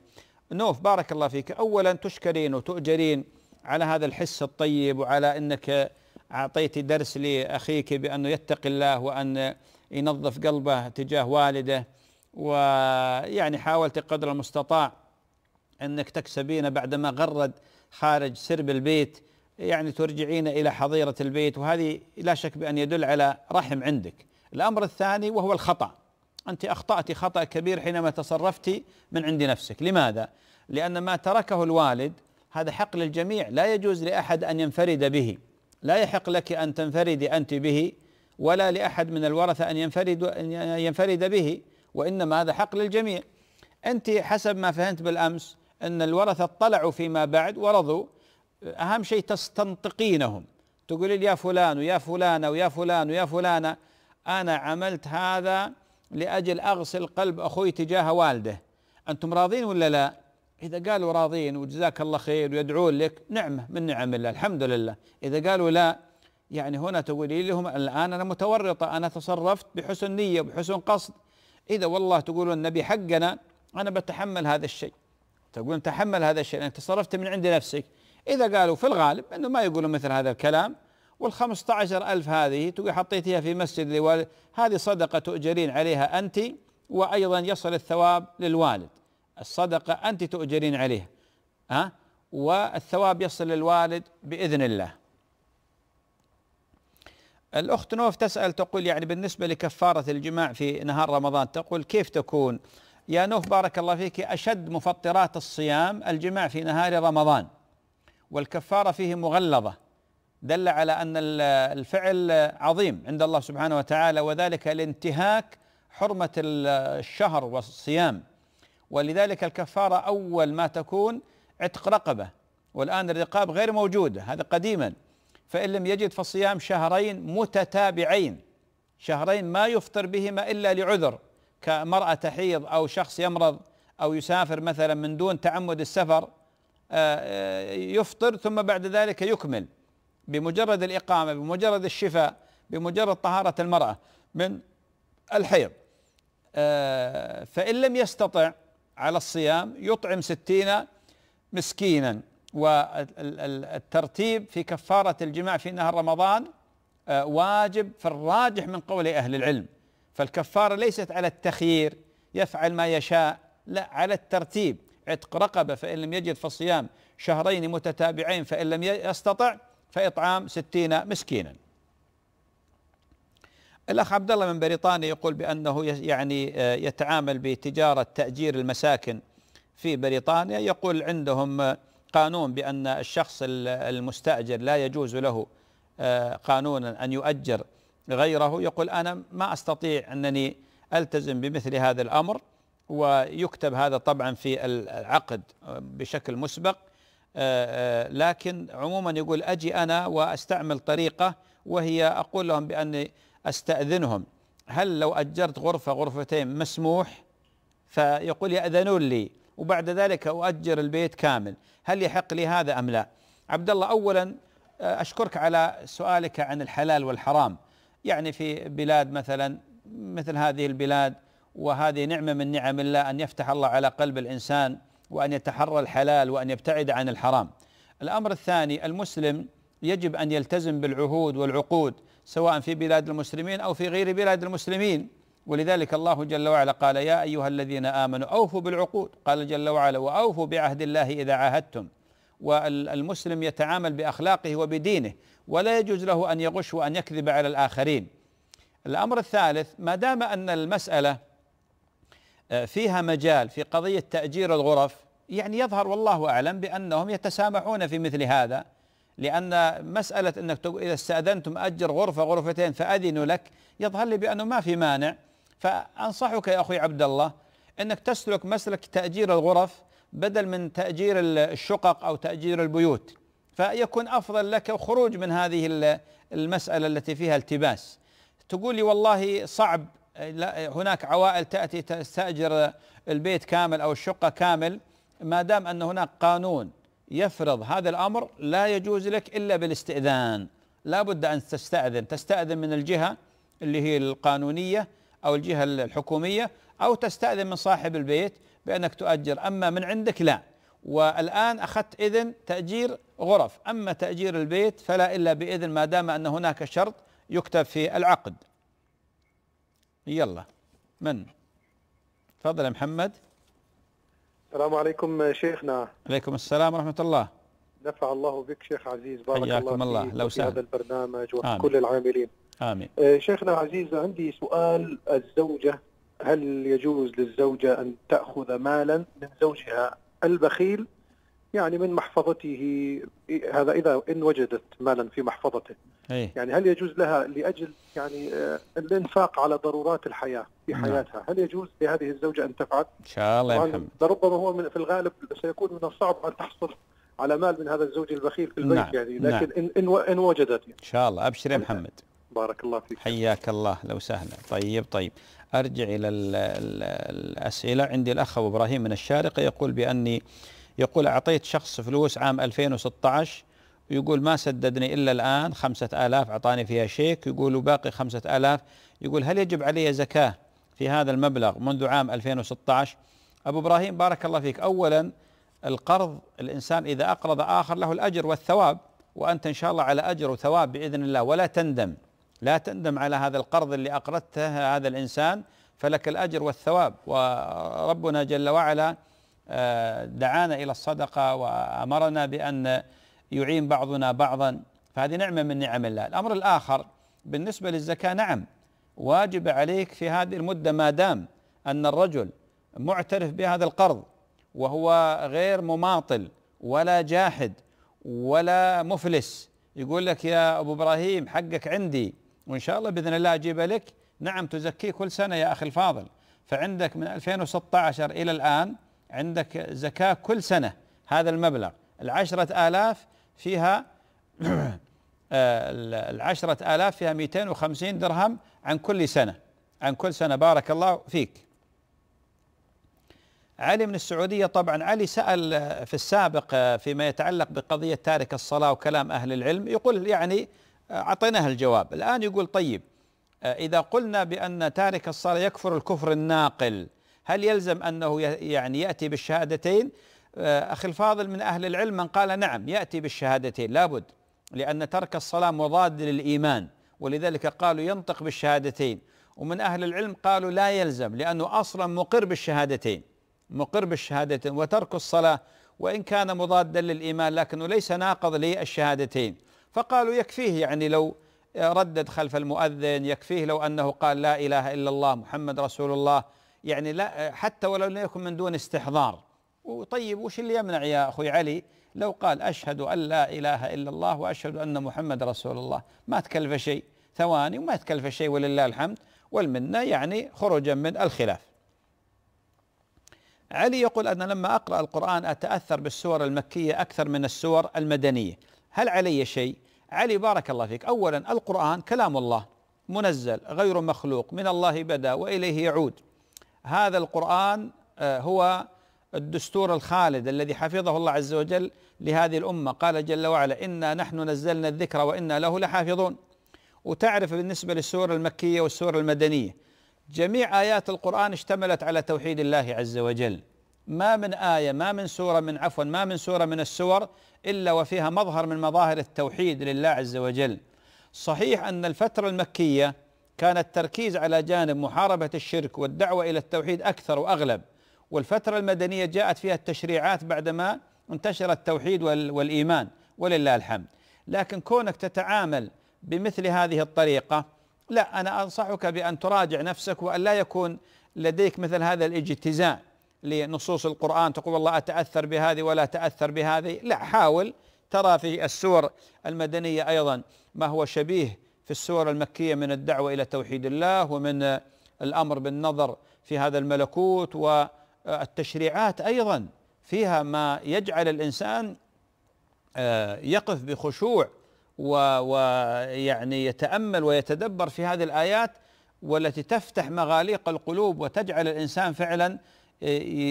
نوف بارك الله فيك أولا تشكرين وتؤجرين على هذا الحس الطيب وعلى أنك أعطيت درس لأخيك بأنه يتقي الله وأن ينظف قلبه تجاه والده ويعني حاولت قدر المستطاع أنك تكسبين بعدما غرد خارج سرب البيت يعني ترجعين إلى حظيرة البيت وهذه لا شك بأن يدل على رحم عندك الأمر الثاني وهو الخطأ أنت أخطأت خطأ كبير حينما تصرفت من عند نفسك لماذا؟ لأن ما تركه الوالد هذا حق للجميع لا يجوز لأحد أن ينفرد به لا يحق لك أن تنفردي أنت به ولا لأحد من الورثة أن ينفرد أن ينفرد به وإنما هذا حق للجميع أنت حسب ما فهمت بالأمس أن الورثة اطلعوا فيما بعد ورضوا أهم شيء تستنطقينهم تقولين يا فلان ويا فلانة ويا فلان ويا فلانة أنا عملت هذا لأجل أغسل قلب أخوي تجاه والده أنتم راضين ولا لا؟ إذا قالوا راضين وجزاك الله خير ويدعون لك نعمة من نعم الله الحمد لله إذا قالوا لا يعني هنا تقولي لهم الآن أنا متورطة أنا تصرفت بحسن نية وبحسن قصد إذا والله تقولون النبي حقنا أنا بتحمل هذا الشيء تقول تحمل هذا الشيء لأنك تصرفت من عند نفسك إذا قالوا في الغالب أنه ما يقولون مثل هذا الكلام والخمسة عشر ألف هذه تقول حطيتيها في مسجد لوالد هذه صدقة تؤجرين عليها أنت وأيضا يصل الثواب للوالد الصدقة أنت تؤجرين عليها ها والثواب يصل للوالد بإذن الله الأخت نوف تسأل تقول يعني بالنسبة لكفارة الجماع في نهار رمضان تقول كيف تكون يا نوف بارك الله فيك أشد مفطرات الصيام الجماع في نهار رمضان والكفارة فيه مغلظة دل على أن الفعل عظيم عند الله سبحانه وتعالى وذلك لانتهاك حرمة الشهر والصيام ولذلك الكفارة أول ما تكون عتق رقبة والآن الرقاب غير موجودة هذا قديما فإن لم يجد فصيام شهرين متتابعين شهرين ما يفطر بهما إلا لعذر كمرأة تحيض أو شخص يمرض أو يسافر مثلا من دون تعمد السفر آه، آه، يفطر ثم بعد ذلك يكمل بمجرد الإقامة بمجرد الشفاء بمجرد طهارة المرأة من الحيض آه، فإن لم يستطع على الصيام يطعم ستين مسكينا والترتيب في كفارة الجماع في نهار رمضان آه، واجب في الراجح من قول أهل العلم فالكفارة ليست على التخيير يفعل ما يشاء لا على الترتيب عتق رقبة فإن لم يجد الصيام شهرين متتابعين فإن لم يستطع فإطعام ستين مسكينا الأخ عبد الله من بريطانيا يقول بأنه يعني آه، يتعامل بتجارة تأجير المساكن في بريطانيا يقول عندهم آه، قانون بأن الشخص المستأجر لا يجوز له آه، قانونا أن يؤجر غيره يقول أنا ما أستطيع أنني ألتزم بمثل هذا الأمر ويكتب هذا طبعا في العقد بشكل مسبق لكن عموما يقول أجي أنا وأستعمل طريقة وهي أقول لهم بأني أستأذنهم هل لو أجرت غرفة غرفتين مسموح فيقول يأذنون لي وبعد ذلك أؤجر البيت كامل هل يحق لي هذا أم لا عبد الله أولا آه، أشكرك على سؤالك عن الحلال والحرام يعني في بلاد مثلا مثل هذه البلاد وهذه نعمة من نعم الله أن يفتح الله على قلب الإنسان وأن يتحرى الحلال وأن يبتعد عن الحرام الأمر الثاني المسلم يجب أن يلتزم بالعهود والعقود سواء في بلاد المسلمين او في غير بلاد المسلمين ولذلك الله جل وعلا قال يا ايها الذين امنوا اوفوا بالعقود قال جل وعلا واوفوا بعهد الله اذا عاهدتم والمسلم يتعامل باخلاقه وبدينه ولا يجوز له ان يغش وان يكذب على الاخرين الامر الثالث ما دام ان المساله آه، فيها مجال في قضيه تاجير الغرف يعني يظهر والله اعلم بانهم يتسامحون في مثل هذا لأن مسألة أنك إذا استأذنتم أجر غرفة غرفتين فأذن لك يظهر لي بأنه ما في مانع فأنصحك يا أخي عبد الله أنك تسلك مسلك تأجير الغرف بدل من تأجير الشقق أو تأجير البيوت فيكون أفضل لك الخروج من هذه المسألة التي فيها التباس تقول لي والله صعب هناك عوائل تأتي تستأجر البيت كامل أو الشقة كامل ما دام أن هناك قانون يفرض هذا الامر لا يجوز لك الا بالاستئذان لا بد ان تستاذن تستاذن من الجهه اللي هي القانونيه او الجهه الحكوميه او تستاذن من صاحب البيت بانك تؤجر اما من عندك لا والان اخذت اذن تاجير غرف اما تاجير البيت فلا الا باذن ما دام ان هناك شرط يكتب في العقد يلا من تفضل يا محمد السلام عليكم آه، شيخنا عليكم السلام ورحمة الله نفع الله بك شيخ عزيز بارك الله, الله لو في هذا البرنامج وفي كل العاملين آمين آه، شيخنا عزيز عندي سؤال الزوجة هل يجوز للزوجة أن تأخذ مالا من زوجها البخيل يعني من محفظته إيه، هذا اذا ان وجدت مالا في محفظته أي. يعني هل يجوز لها لاجل يعني آه، الانفاق على ضرورات الحياه في نعم. حياتها هل يجوز لهذه الزوجه ان تفعل ان شاء الله يا محمد ربما هو من في الغالب سيكون من الصعب ان تحصل على مال من هذا الزوج البخيل في البيت نعم. يعني لكن نعم. إن, إن, وجدت يعني. ان شاء الله ابشر يا محمد بارك الله فيك حياك الله لو سهلا طيب طيب ارجع الى الاسئله عندي الاخ ابو ابراهيم من الشارقه يقول باني يقول أعطيت شخص فلوس عام 2016 ويقول ما سددني إلا الآن خمسة آلاف أعطاني فيها شيك يقول وباقي خمسة آلاف يقول هل يجب علي زكاة في هذا المبلغ منذ عام 2016 أبو إبراهيم بارك الله فيك أولا القرض الإنسان إذا أقرض آخر له الأجر والثواب وأنت إن شاء الله على أجر وثواب بإذن الله ولا تندم لا تندم على هذا القرض اللي أقرضته هذا الإنسان فلك الأجر والثواب وربنا جل وعلا آه، دعانا إلى الصدقة وأمرنا بأن يعين بعضنا بعضا فهذه نعمة من نعم الله الأمر الآخر بالنسبة للزكاة نعم واجب عليك في هذه المدة ما دام أن الرجل معترف بهذا القرض وهو غير مماطل ولا جاحد ولا مفلس يقول لك يا أبو إبراهيم حقك عندي وإن شاء الله بإذن الله أجيبه لك نعم تزكيه كل سنة يا أخي الفاضل فعندك من 2016 إلى الآن عندك زكاة كل سنة هذا المبلغ العشرة آلاف فيها آه، العشرة آلاف فيها 250 درهم عن كل سنة عن كل سنة بارك الله فيك علي من السعودية طبعا علي سأل في السابق آه، فيما يتعلق بقضية تارك الصلاة وكلام أهل العلم يقول يعني آه، أعطيناه الجواب الآن يقول طيب إذا قلنا بأن تارك الصلاة يكفر الكفر الناقل هل يلزم أنه يعني يأتي بالشهادتين آه، أخي الفاضل من أهل العلم من قال نعم يأتي بالشهادتين لابد لأن ترك الصلاة مضاد للإيمان ولذلك قالوا ينطق بالشهادتين ومن أهل العلم قالوا لا يلزم لأنه أصلا مقر بالشهادتين مقر بالشهادتين وترك الصلاة وإن كان مضادا للإيمان لكنه ليس ناقض للشهادتين فقالوا يكفيه يعني لو ردد خلف المؤذن يكفيه لو أنه قال لا إله إلا الله محمد رسول الله يعني لا حتى ولو لم يكن من دون استحضار وطيب وش اللي يمنع يا أخوي علي لو قال أشهد أن لا إله إلا الله وأشهد أن محمد رسول الله ما تكلف شيء ثواني وما تكلف شيء ولله الحمد والمنة يعني خروجا من الخلاف علي يقول أنا لما أقرأ القرآن أتأثر بالسور المكية أكثر من السور المدنية هل علي شيء؟ علي بارك الله فيك أولا القرآن كلام الله منزل غير مخلوق من الله بدا وإليه يعود هذا القرآن آه، هو الدستور الخالد الذي حفظه الله عز وجل لهذه الأمة قال جل وعلا إنا نحن نزلنا الذكر وإنا له لحافظون وتعرف بالنسبة للسور المكية والسور المدنية جميع آيات القرآن اشتملت على توحيد الله عز وجل ما من آية ما من سورة من عفوا ما من سورة من السور إلا وفيها مظهر من مظاهر التوحيد لله عز وجل صحيح أن الفترة المكية كان التركيز على جانب محاربة الشرك والدعوة إلى التوحيد أكثر وأغلب والفترة المدنية جاءت فيها التشريعات بعدما انتشر التوحيد والإيمان ولله الحمد لكن كونك تتعامل بمثل هذه الطريقة لا أنا أنصحك بأن تراجع نفسك وأن لا يكون لديك مثل هذا الاجتزاء لنصوص القرآن تقول والله أتأثر بهذه ولا أتأثر بهذه لا حاول ترى في السور المدنية أيضا ما هو شبيه في السور المكية من الدعوة إلى توحيد الله ومن الأمر بالنظر في هذا الملكوت والتشريعات أيضا فيها ما يجعل الإنسان آه، يقف بخشوع ويعني يتأمل ويتدبر في هذه الآيات والتي تفتح مغاليق القلوب وتجعل الإنسان فعلا آه،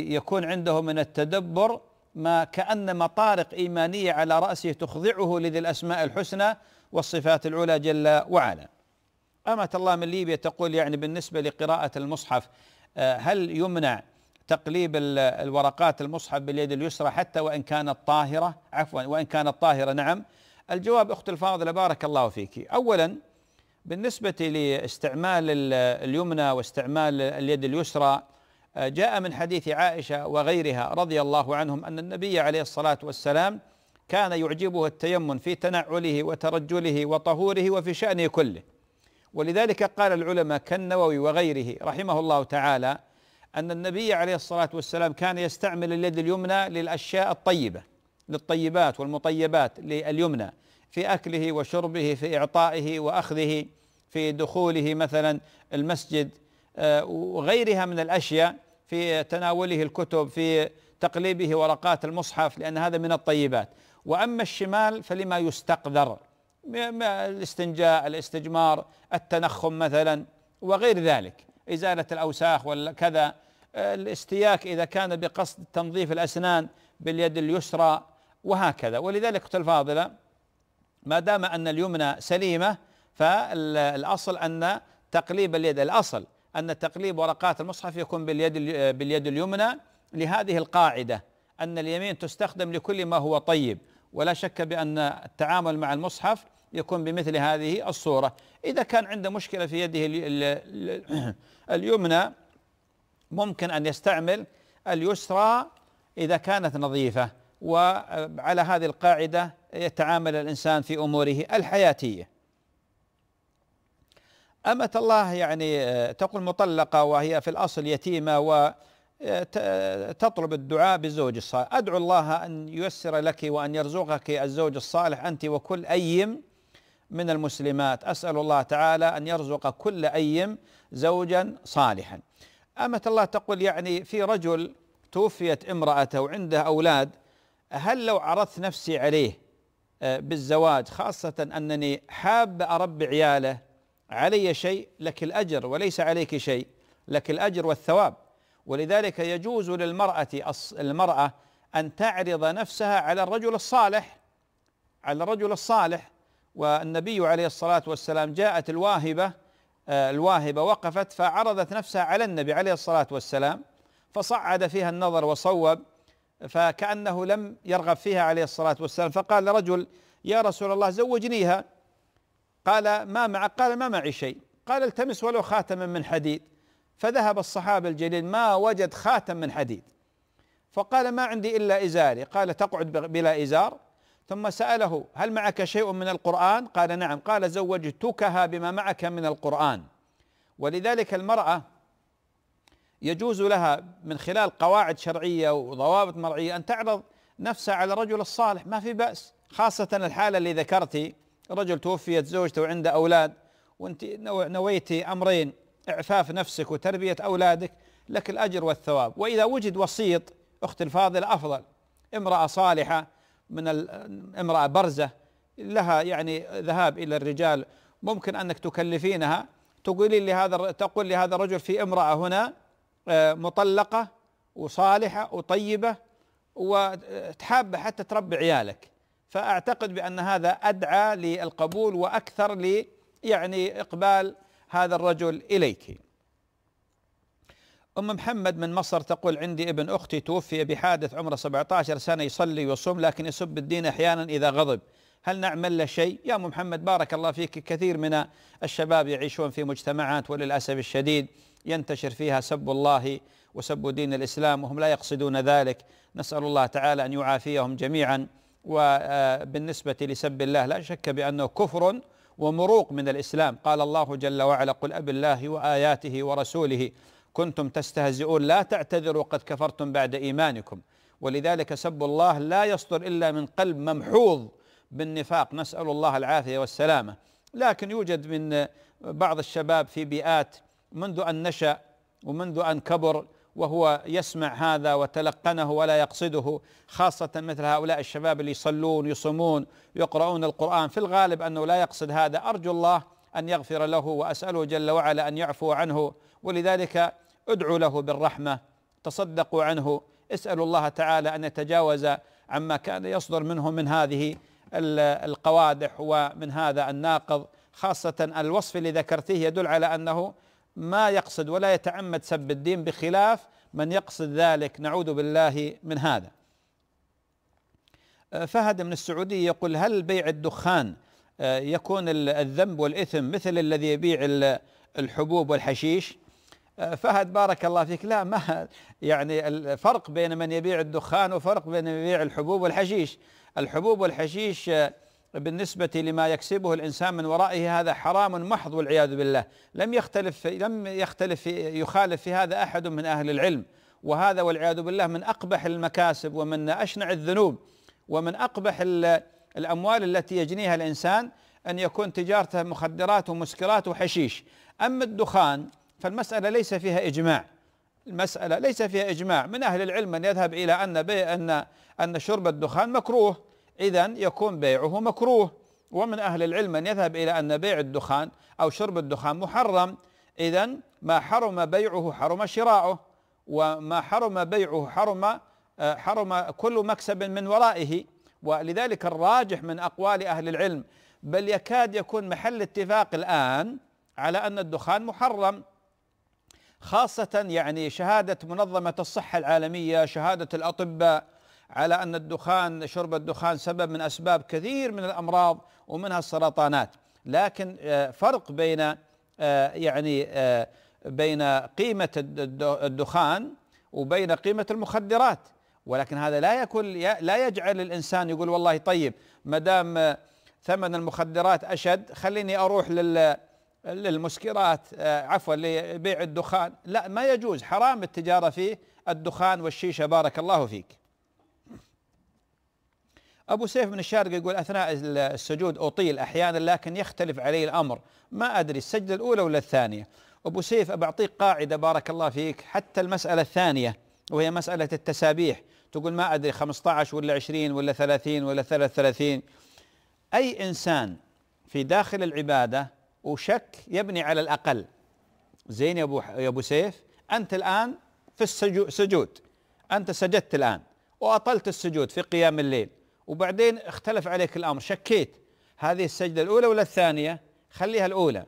يكون عنده من التدبر ما كأن مطارق إيمانية على رأسه تخضعه لذي الأسماء الحسنى والصفات العلى جل وعلا أمة الله من ليبيا تقول يعني بالنسبة لقراءة المصحف آه، هل يمنع تقليب الورقات المصحف باليد اليسرى حتى وإن كانت طاهرة عفوا وإن كانت طاهرة نعم الجواب أخت الفاضلة بارك الله فيك أولا بالنسبة لاستعمال اليمنى واستعمال اليد اليسرى آه، جاء من حديث عائشة وغيرها رضي الله عنهم أن النبي عليه الصلاة والسلام كان يعجبه التيمم في تنعله وترجله وطهوره وفي شأنه كله ولذلك قال العلماء كالنووي وغيره رحمه الله تعالى أن النبي عليه الصلاة والسلام كان يستعمل اليد اليمنى للأشياء الطيبة للطيبات والمطيبات لليمنى في أكله وشربه في إعطائه وأخذه في دخوله مثلا المسجد آه، وغيرها من الأشياء في تناوله الكتب في تقليبه ورقات المصحف لأن هذا من الطيبات واما الشمال فلما يستقذر الاستنجاء الاستجمار التنخم مثلا وغير ذلك ازاله الاوساخ ولا كذا آه، الاستياك اذا كان بقصد تنظيف الاسنان باليد اليسرى وهكذا ولذلك اختي الفاضله ما دام ان اليمنى سليمه فالاصل ان تقليب اليد الاصل ان تقليب ورقات المصحف يكون باليد باليد اليمنى لهذه القاعده ان اليمين تستخدم لكل ما هو طيب ولا شك بأن التعامل مع المصحف يكون بمثل هذه الصورة إذا كان عنده مشكلة في يده اليمنى ممكن أن يستعمل اليسرى إذا كانت نظيفة وعلى هذه القاعدة يتعامل الإنسان في أموره الحياتية أمة الله يعني آه، تقول مطلقة وهي في الأصل يتيمة و تطلب الدعاء بالزوج الصالح أدعو الله أن ييسر لك وأن يرزقك الزوج الصالح أنت وكل أيم من المسلمات أسأل الله تعالى أن يرزق كل أيم زوجا صالحا أمة الله تقول يعني في رجل توفيت امرأته وعنده أولاد هل لو عرضت نفسي عليه آه، بالزواج خاصة أنني حاب أربي عياله علي شيء لك الأجر وليس عليك شيء لك الأجر والثواب ولذلك يجوز للمرأة المرأة أن تعرض نفسها على الرجل الصالح على الرجل الصالح والنبي عليه الصلاة والسلام جاءت الواهبة آه، الواهبة وقفت فعرضت نفسها على النبي عليه الصلاة والسلام فصعد فيها النظر وصوب فكأنه لم يرغب فيها عليه الصلاة والسلام فقال لرجل يا رسول الله زوجنيها قال ما معك قال ما معي شيء قال التمس ولو خاتما من حديد فذهب الصحابي الجليل ما وجد خاتم من حديد فقال ما عندي الا ازاري قال تقعد بلا ازار ثم ساله هل معك شيء من القران قال نعم قال زوجتكها بما معك من القران ولذلك المراه يجوز لها من خلال قواعد شرعيه وضوابط مرعيه ان تعرض نفسها على الرجل الصالح ما في باس خاصه الحاله اللي ذكرتي رجل توفيت زوجته وعنده اولاد وانت نويتي امرين إعفاف نفسك وتربية أولادك لك الأجر والثواب وإذا وجد وسيط أخت الفاضل أفضل امرأة صالحة من امرأة برزة لها يعني ذهاب إلى الرجال ممكن أنك تكلفينها تقولين لهذا تقول لهذا الرجل في امرأة هنا آه، مطلقة وصالحة وطيبة وتحابة حتى تربي عيالك فأعتقد بأن هذا أدعى للقبول وأكثر لي يعني إقبال هذا الرجل إليك أم محمد من مصر تقول عندي ابن أختي توفي بحادث عمره 17 سنة يصلي ويصوم لكن يسب الدين أحيانا إذا غضب هل نعمل له شيء؟ يا أم محمد بارك الله فيك كثير من الشباب يعيشون في مجتمعات وللأسف الشديد ينتشر فيها سب الله وسب دين الإسلام وهم لا يقصدون ذلك نسأل الله تعالى أن يعافيهم جميعا وبالنسبة لسب الله لا شك بأنه كفر ومروق من الإسلام قال الله جل وعلا قل أب الله وآياته ورسوله كنتم تستهزئون لا تعتذروا قد كفرتم بعد إيمانكم ولذلك سب الله لا يصدر إلا من قلب ممحوظ بالنفاق نسأل الله العافية والسلامة لكن يوجد من بعض الشباب في بيئات منذ أن نشأ ومنذ أن كبر وهو يسمع هذا وتلقنه ولا يقصده خاصة مثل هؤلاء الشباب اللي يصلون يصومون يقرؤون القرآن في الغالب أنه لا يقصد هذا أرجو الله أن يغفر له وأسأله جل وعلا أن يعفو عنه ولذلك ادعوا له بالرحمة تصدقوا عنه اسألوا الله تعالى أن يتجاوز عما كان يصدر منه من هذه القوادح ومن هذا الناقض خاصة الوصف اللي ذكرته يدل على أنه ما يقصد ولا يتعمد سب الدين بخلاف من يقصد ذلك نعوذ بالله من هذا أه، فهد من السعودية يقول هل بيع الدخان أه، يكون الذنب والإثم مثل الذي يبيع الحبوب والحشيش أه، فهد بارك الله فيك لا ما يعني الفرق بين من يبيع الدخان وفرق بين من يبيع الحبوب والحشيش الحبوب والحشيش بالنسبة لما يكسبه الإنسان من ورائه هذا حرام محض والعياذ بالله لم يختلف لم يختلف يخالف في هذا أحد من أهل العلم وهذا والعياذ بالله من أقبح المكاسب ومن أشنع الذنوب ومن أقبح الأموال التي يجنيها الإنسان أن يكون تجارته مخدرات ومسكرات وحشيش أما الدخان فالمسألة ليس فيها إجماع المسألة ليس فيها إجماع من أهل العلم من يذهب إلى أن أن أن شرب الدخان مكروه إذا يكون بيعه مكروه ومن أهل العلم من يذهب إلى أن بيع الدخان أو شرب الدخان محرم إذا ما حرم بيعه حرم شراؤه وما حرم بيعه حرم حرم كل مكسب من ورائه ولذلك الراجح من أقوال أهل العلم بل يكاد يكون محل اتفاق الآن على أن الدخان محرم خاصة يعني شهادة منظمة الصحة العالمية شهادة الأطباء على أن الدخان شرب الدخان سبب من أسباب كثير من الأمراض ومنها السرطانات لكن آه، فرق بين آه، يعني آه، بين قيمة الدخان وبين قيمة المخدرات ولكن هذا لا يكون لا يجعل الإنسان يقول والله طيب ما دام ثمن المخدرات أشد خليني أروح لل للمسكرات عفوا لبيع الدخان لا ما يجوز حرام التجارة فيه الدخان والشيشة بارك الله فيك أبو سيف من الشارقة يقول أثناء السجود أطيل أحيانا لكن يختلف علي الأمر ما أدري السجدة الأولى ولا الثانية أبو سيف أبعطيك قاعدة بارك الله فيك حتى المسألة الثانية وهي مسألة التسابيح تقول ما أدري 15 ولا 20 ولا 30 ولا 33 أي إنسان في داخل العبادة وشك يبني على الأقل زين يا أبو, يا أبو سيف أنت الآن في السجود أنت سجدت الآن وأطلت السجود في قيام الليل وبعدين اختلف عليك الامر شكيت هذه السجده الاولى ولا الثانيه؟ خليها الاولى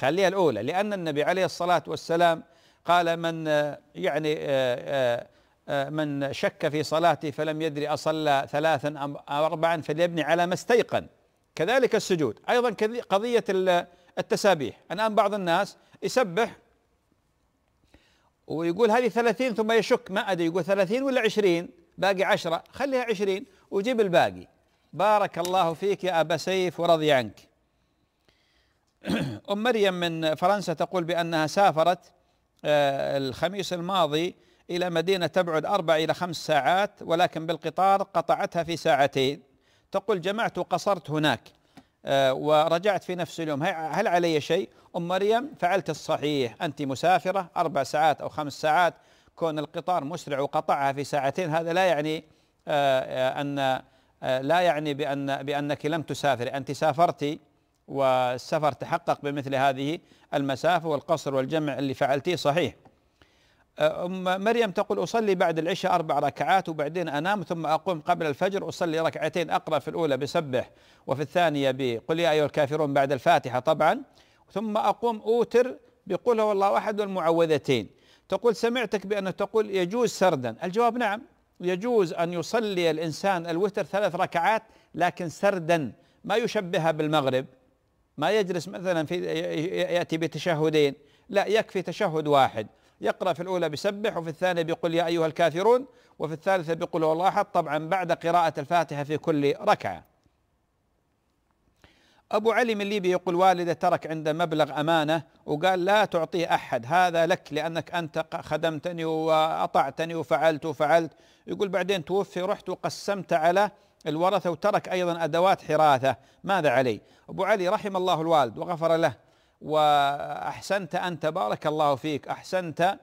خليها الاولى لان النبي عليه الصلاه والسلام قال من يعني آه، آه، آه، من شك في صلاته فلم يدري اصلى ثلاثا ام اربعا فليبني على ما استيقن كذلك السجود ايضا قضيه التسابيح الان بعض الناس يسبح ويقول هذه ثلاثين ثم يشك ما أدري يقول ثلاثين ولا عشرين باقي عشرة خليها عشرين وجيب الباقي بارك الله فيك يا أبا سيف ورضي عنك أم مريم من فرنسا تقول بأنها سافرت آه، الخميس الماضي إلى مدينة تبعد أربع إلى خمس ساعات ولكن بالقطار قطعتها في ساعتين تقول جمعت وقصرت هناك آه، ورجعت في نفس اليوم هل علي شيء أم مريم فعلت الصحيح أنت مسافرة أربع ساعات أو خمس ساعات كون القطار مسرع وقطعها في ساعتين هذا لا يعني آه، أن آه، لا يعني بأن بأنك لم تسافر أنت سافرت والسفر تحقق بمثل هذه المسافة والقصر والجمع اللي فعلتيه صحيح آه، أم مريم تقول أصلي بعد العشاء أربع ركعات وبعدين أنام ثم أقوم قبل الفجر أصلي ركعتين أقرأ في الأولى بسبح وفي الثانية بقل يا أيها الكافرون بعد الفاتحة طبعا ثم أقوم أوتر بقل هو الله أحد والمعوذتين تقول سمعتك بأنه تقول يجوز سردا الجواب نعم يجوز أن يصلي الإنسان الوتر ثلاث ركعات لكن سردا ما يشبهها بالمغرب ما يجلس مثلا في يأتي بتشهدين لا يكفي تشهد واحد يقرأ في الأولى بسبح وفي الثانية بيقول يا أيها الكافرون وفي الثالثة بيقول الله أحد طبعا بعد قراءة الفاتحة في كل ركعة أبو علي من ليبيا يقول والده ترك عنده مبلغ أمانة وقال لا تعطيه أحد هذا لك لأنك أنت خدمتني وأطعتني وفعلت وفعلت يقول بعدين توفي رحت وقسمت على الورثة وترك أيضا أدوات حراثة ماذا علي أبو علي رحم الله الوالد وغفر له وأحسنت أنت بارك الله فيك أحسنت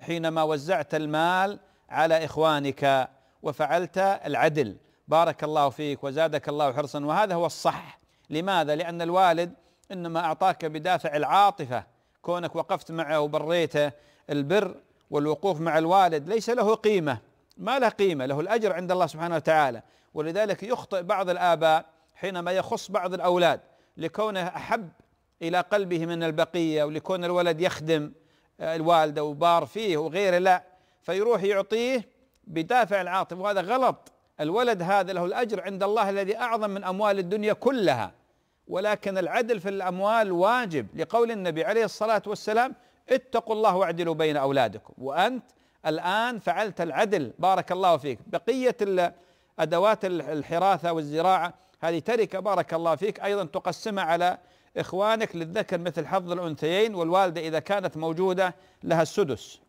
حينما وزعت المال على إخوانك وفعلت العدل بارك الله فيك وزادك الله حرصا وهذا هو الصح لماذا؟ لأن الوالد إنما أعطاك بدافع العاطفة كونك وقفت معه وبريته البر والوقوف مع الوالد ليس له قيمة ما له قيمة له الأجر عند الله سبحانه وتعالى ولذلك يخطئ بعض الآباء حينما يخص بعض الأولاد لكونه أحب إلى قلبه من البقية ولكون الولد يخدم آه، الوالدة وبار فيه وغيره لا فيروح يعطيه بدافع العاطفة وهذا غلط الولد هذا له الاجر عند الله الذي اعظم من اموال الدنيا كلها ولكن العدل في الاموال واجب لقول النبي عليه الصلاه والسلام اتقوا الله واعدلوا بين اولادكم وانت الان فعلت العدل بارك الله فيك بقيه ادوات الحراثه والزراعه هذه تركه بارك الله فيك ايضا تقسمها على اخوانك للذكر مثل حظ الانثيين والوالده اذا كانت موجوده لها السدس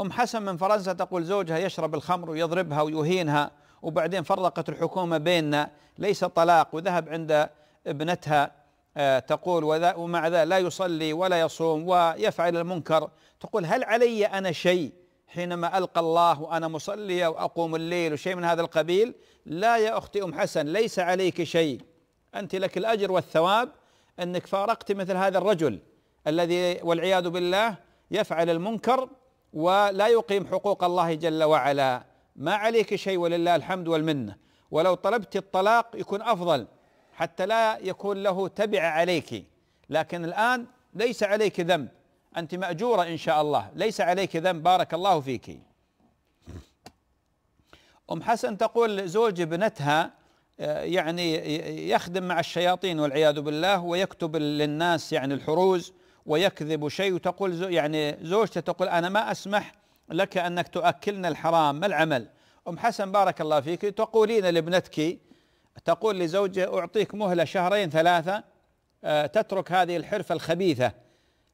أم حسن من فرنسا تقول زوجها يشرب الخمر ويضربها ويهينها وبعدين فرقت الحكومة بيننا ليس طلاق وذهب عند ابنتها آه، تقول ومع ذا لا يصلي ولا يصوم ويفعل المنكر تقول هل علي أنا شيء حينما ألقى الله وأنا مصلية وأقوم الليل وشيء من هذا القبيل لا يا أختي أم حسن ليس عليك شيء أنت لك الأجر والثواب أنك فارقت مثل هذا الرجل الذي والعياذ بالله يفعل المنكر ولا يقيم حقوق الله جل وعلا ما عليك شيء ولله الحمد والمنه ولو طلبت الطلاق يكون افضل حتى لا يكون له تبع عليك لكن الان ليس عليك ذنب انت ماجوره ان شاء الله ليس عليك ذنب بارك الله فيك ام حسن تقول زوج ابنتها آه، يعني يخدم مع الشياطين والعياذ بالله ويكتب للناس يعني الحروز ويكذب شيء وتقول يعني زوجته تقول أنا ما أسمح لك أنك تؤكلنا الحرام ما العمل أم حسن بارك الله فيك تقولين لابنتك تقول لزوجها أعطيك مهلة شهرين ثلاثة آه، تترك هذه الحرفة الخبيثة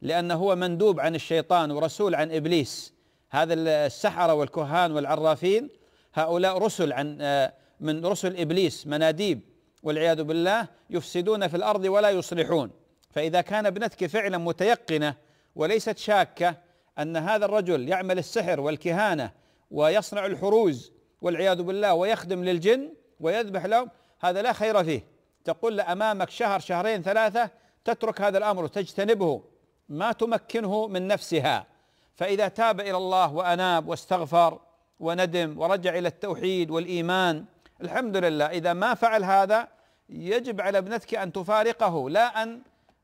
لأنه هو مندوب عن الشيطان ورسول عن إبليس هذا السحرة والكهان والعرافين هؤلاء رسل عن آه، من رسل إبليس مناديب والعياذ بالله يفسدون في الأرض ولا يصلحون فإذا كان ابنتك فعلا متيقنة وليست شاكة أن هذا الرجل يعمل السحر والكهانة ويصنع الحروز والعياذ بالله ويخدم للجن ويذبح لهم هذا لا خير فيه تقول له أمامك شهر شهرين ثلاثة تترك هذا الأمر وتجتنبه ما تمكنه من نفسها فإذا تاب إلى الله وأناب واستغفر وندم ورجع إلى التوحيد والإيمان الحمد لله إذا ما فعل هذا يجب على ابنتك أن تفارقه لا أن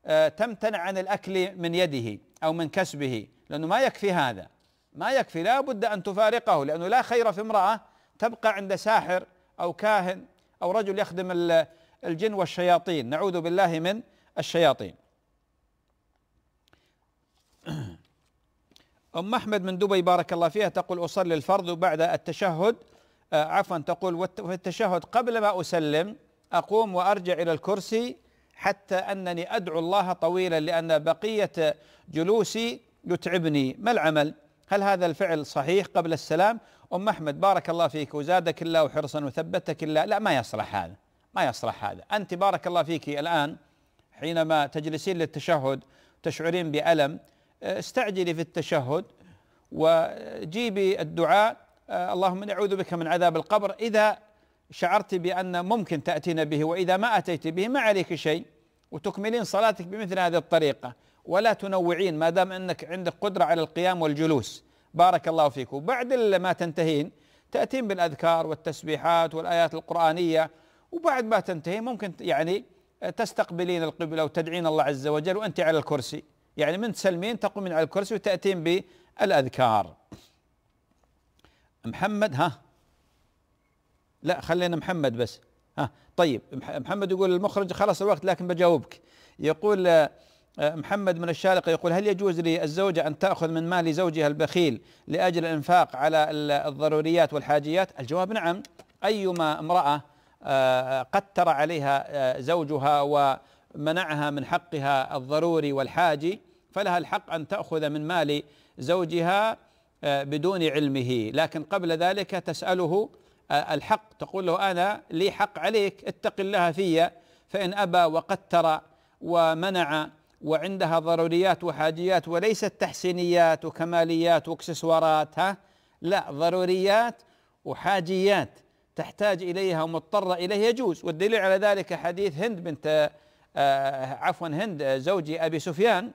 آه، تمتنع عن الأكل من يده أو من كسبه لأنه ما يكفي هذا ما يكفي لا بد أن تفارقه لأنه لا خير في امرأة تبقى عند ساحر أو كاهن أو رجل يخدم الجن والشياطين نعوذ بالله من الشياطين أم أحمد من دبي بارك الله فيها تقول أصلي الفرض بعد التشهد آه، عفوا تقول في التشهد قبل ما أسلم أقوم وأرجع إلى الكرسي حتى أنني أدعو الله طويلا لأن بقية جلوسي يتعبني ما العمل هل هذا الفعل صحيح قبل السلام أم أحمد بارك الله فيك وزادك الله وحرصا وثبتك الله لا ما يصلح هذا ما يصلح هذا أنت بارك الله فيك الآن حينما تجلسين للتشهد تشعرين بألم استعجلي في التشهد وجيبي الدعاء آه، اللهم اعوذ بك من عذاب القبر إذا شعرت بأن ممكن تأتين به وإذا ما أتيت به ما عليك شيء وتكملين صلاتك بمثل هذه الطريقة ولا تنوعين ما دام أنك عندك قدرة على القيام والجلوس بارك الله فيك وبعد ما تنتهين تأتين بالأذكار والتسبيحات والآيات القرآنية وبعد ما تنتهي ممكن يعني آه، تستقبلين القبلة وتدعين الله عز وجل وأنت على الكرسي يعني من تسلمين تقومين على الكرسي وتأتين بالأذكار محمد ها لا خلينا محمد بس ها طيب محمد يقول المخرج خلص الوقت لكن بجاوبك يقول آه، آه، محمد من الشارقة يقول هل يجوز للزوجة أن تأخذ من مال زوجها البخيل لأجل الإنفاق على الضروريات والحاجيات الجواب نعم أيما امرأة آه، قتر عليها زوجها ومنعها من حقها الضروري والحاجي فلها الحق أن تأخذ من مال زوجها بدون علمه لكن قبل ذلك تسأله الحق تقول له أنا لي حق عليك اتق الله في فإن أبى وقتر ومنع وعندها ضروريات وحاجيات وليست تحسينيات وكماليات واكسسوارات ها لا ضروريات وحاجيات تحتاج اليها ومضطره اليه يجوز والدليل على ذلك حديث هند بنت آه، عفوا هند زوجي ابي سفيان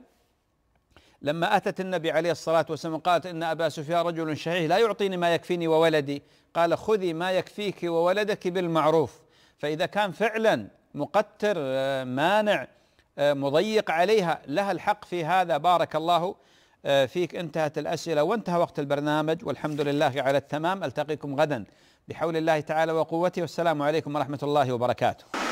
لما أتت النبي عليه الصلاة والسلام قالت إن أبا سفيان رجل شحيح لا يعطيني ما يكفيني وولدي قال خذي ما يكفيك وولدك بالمعروف فإذا كان فعلا مقتر آه، مانع آه، مضيق عليها لها الحق في هذا بارك الله آه، فيك انتهت الأسئلة وانتهى وقت البرنامج والحمد لله على التمام ألتقيكم غدا بحول الله تعالى وقوته والسلام عليكم ورحمة الله وبركاته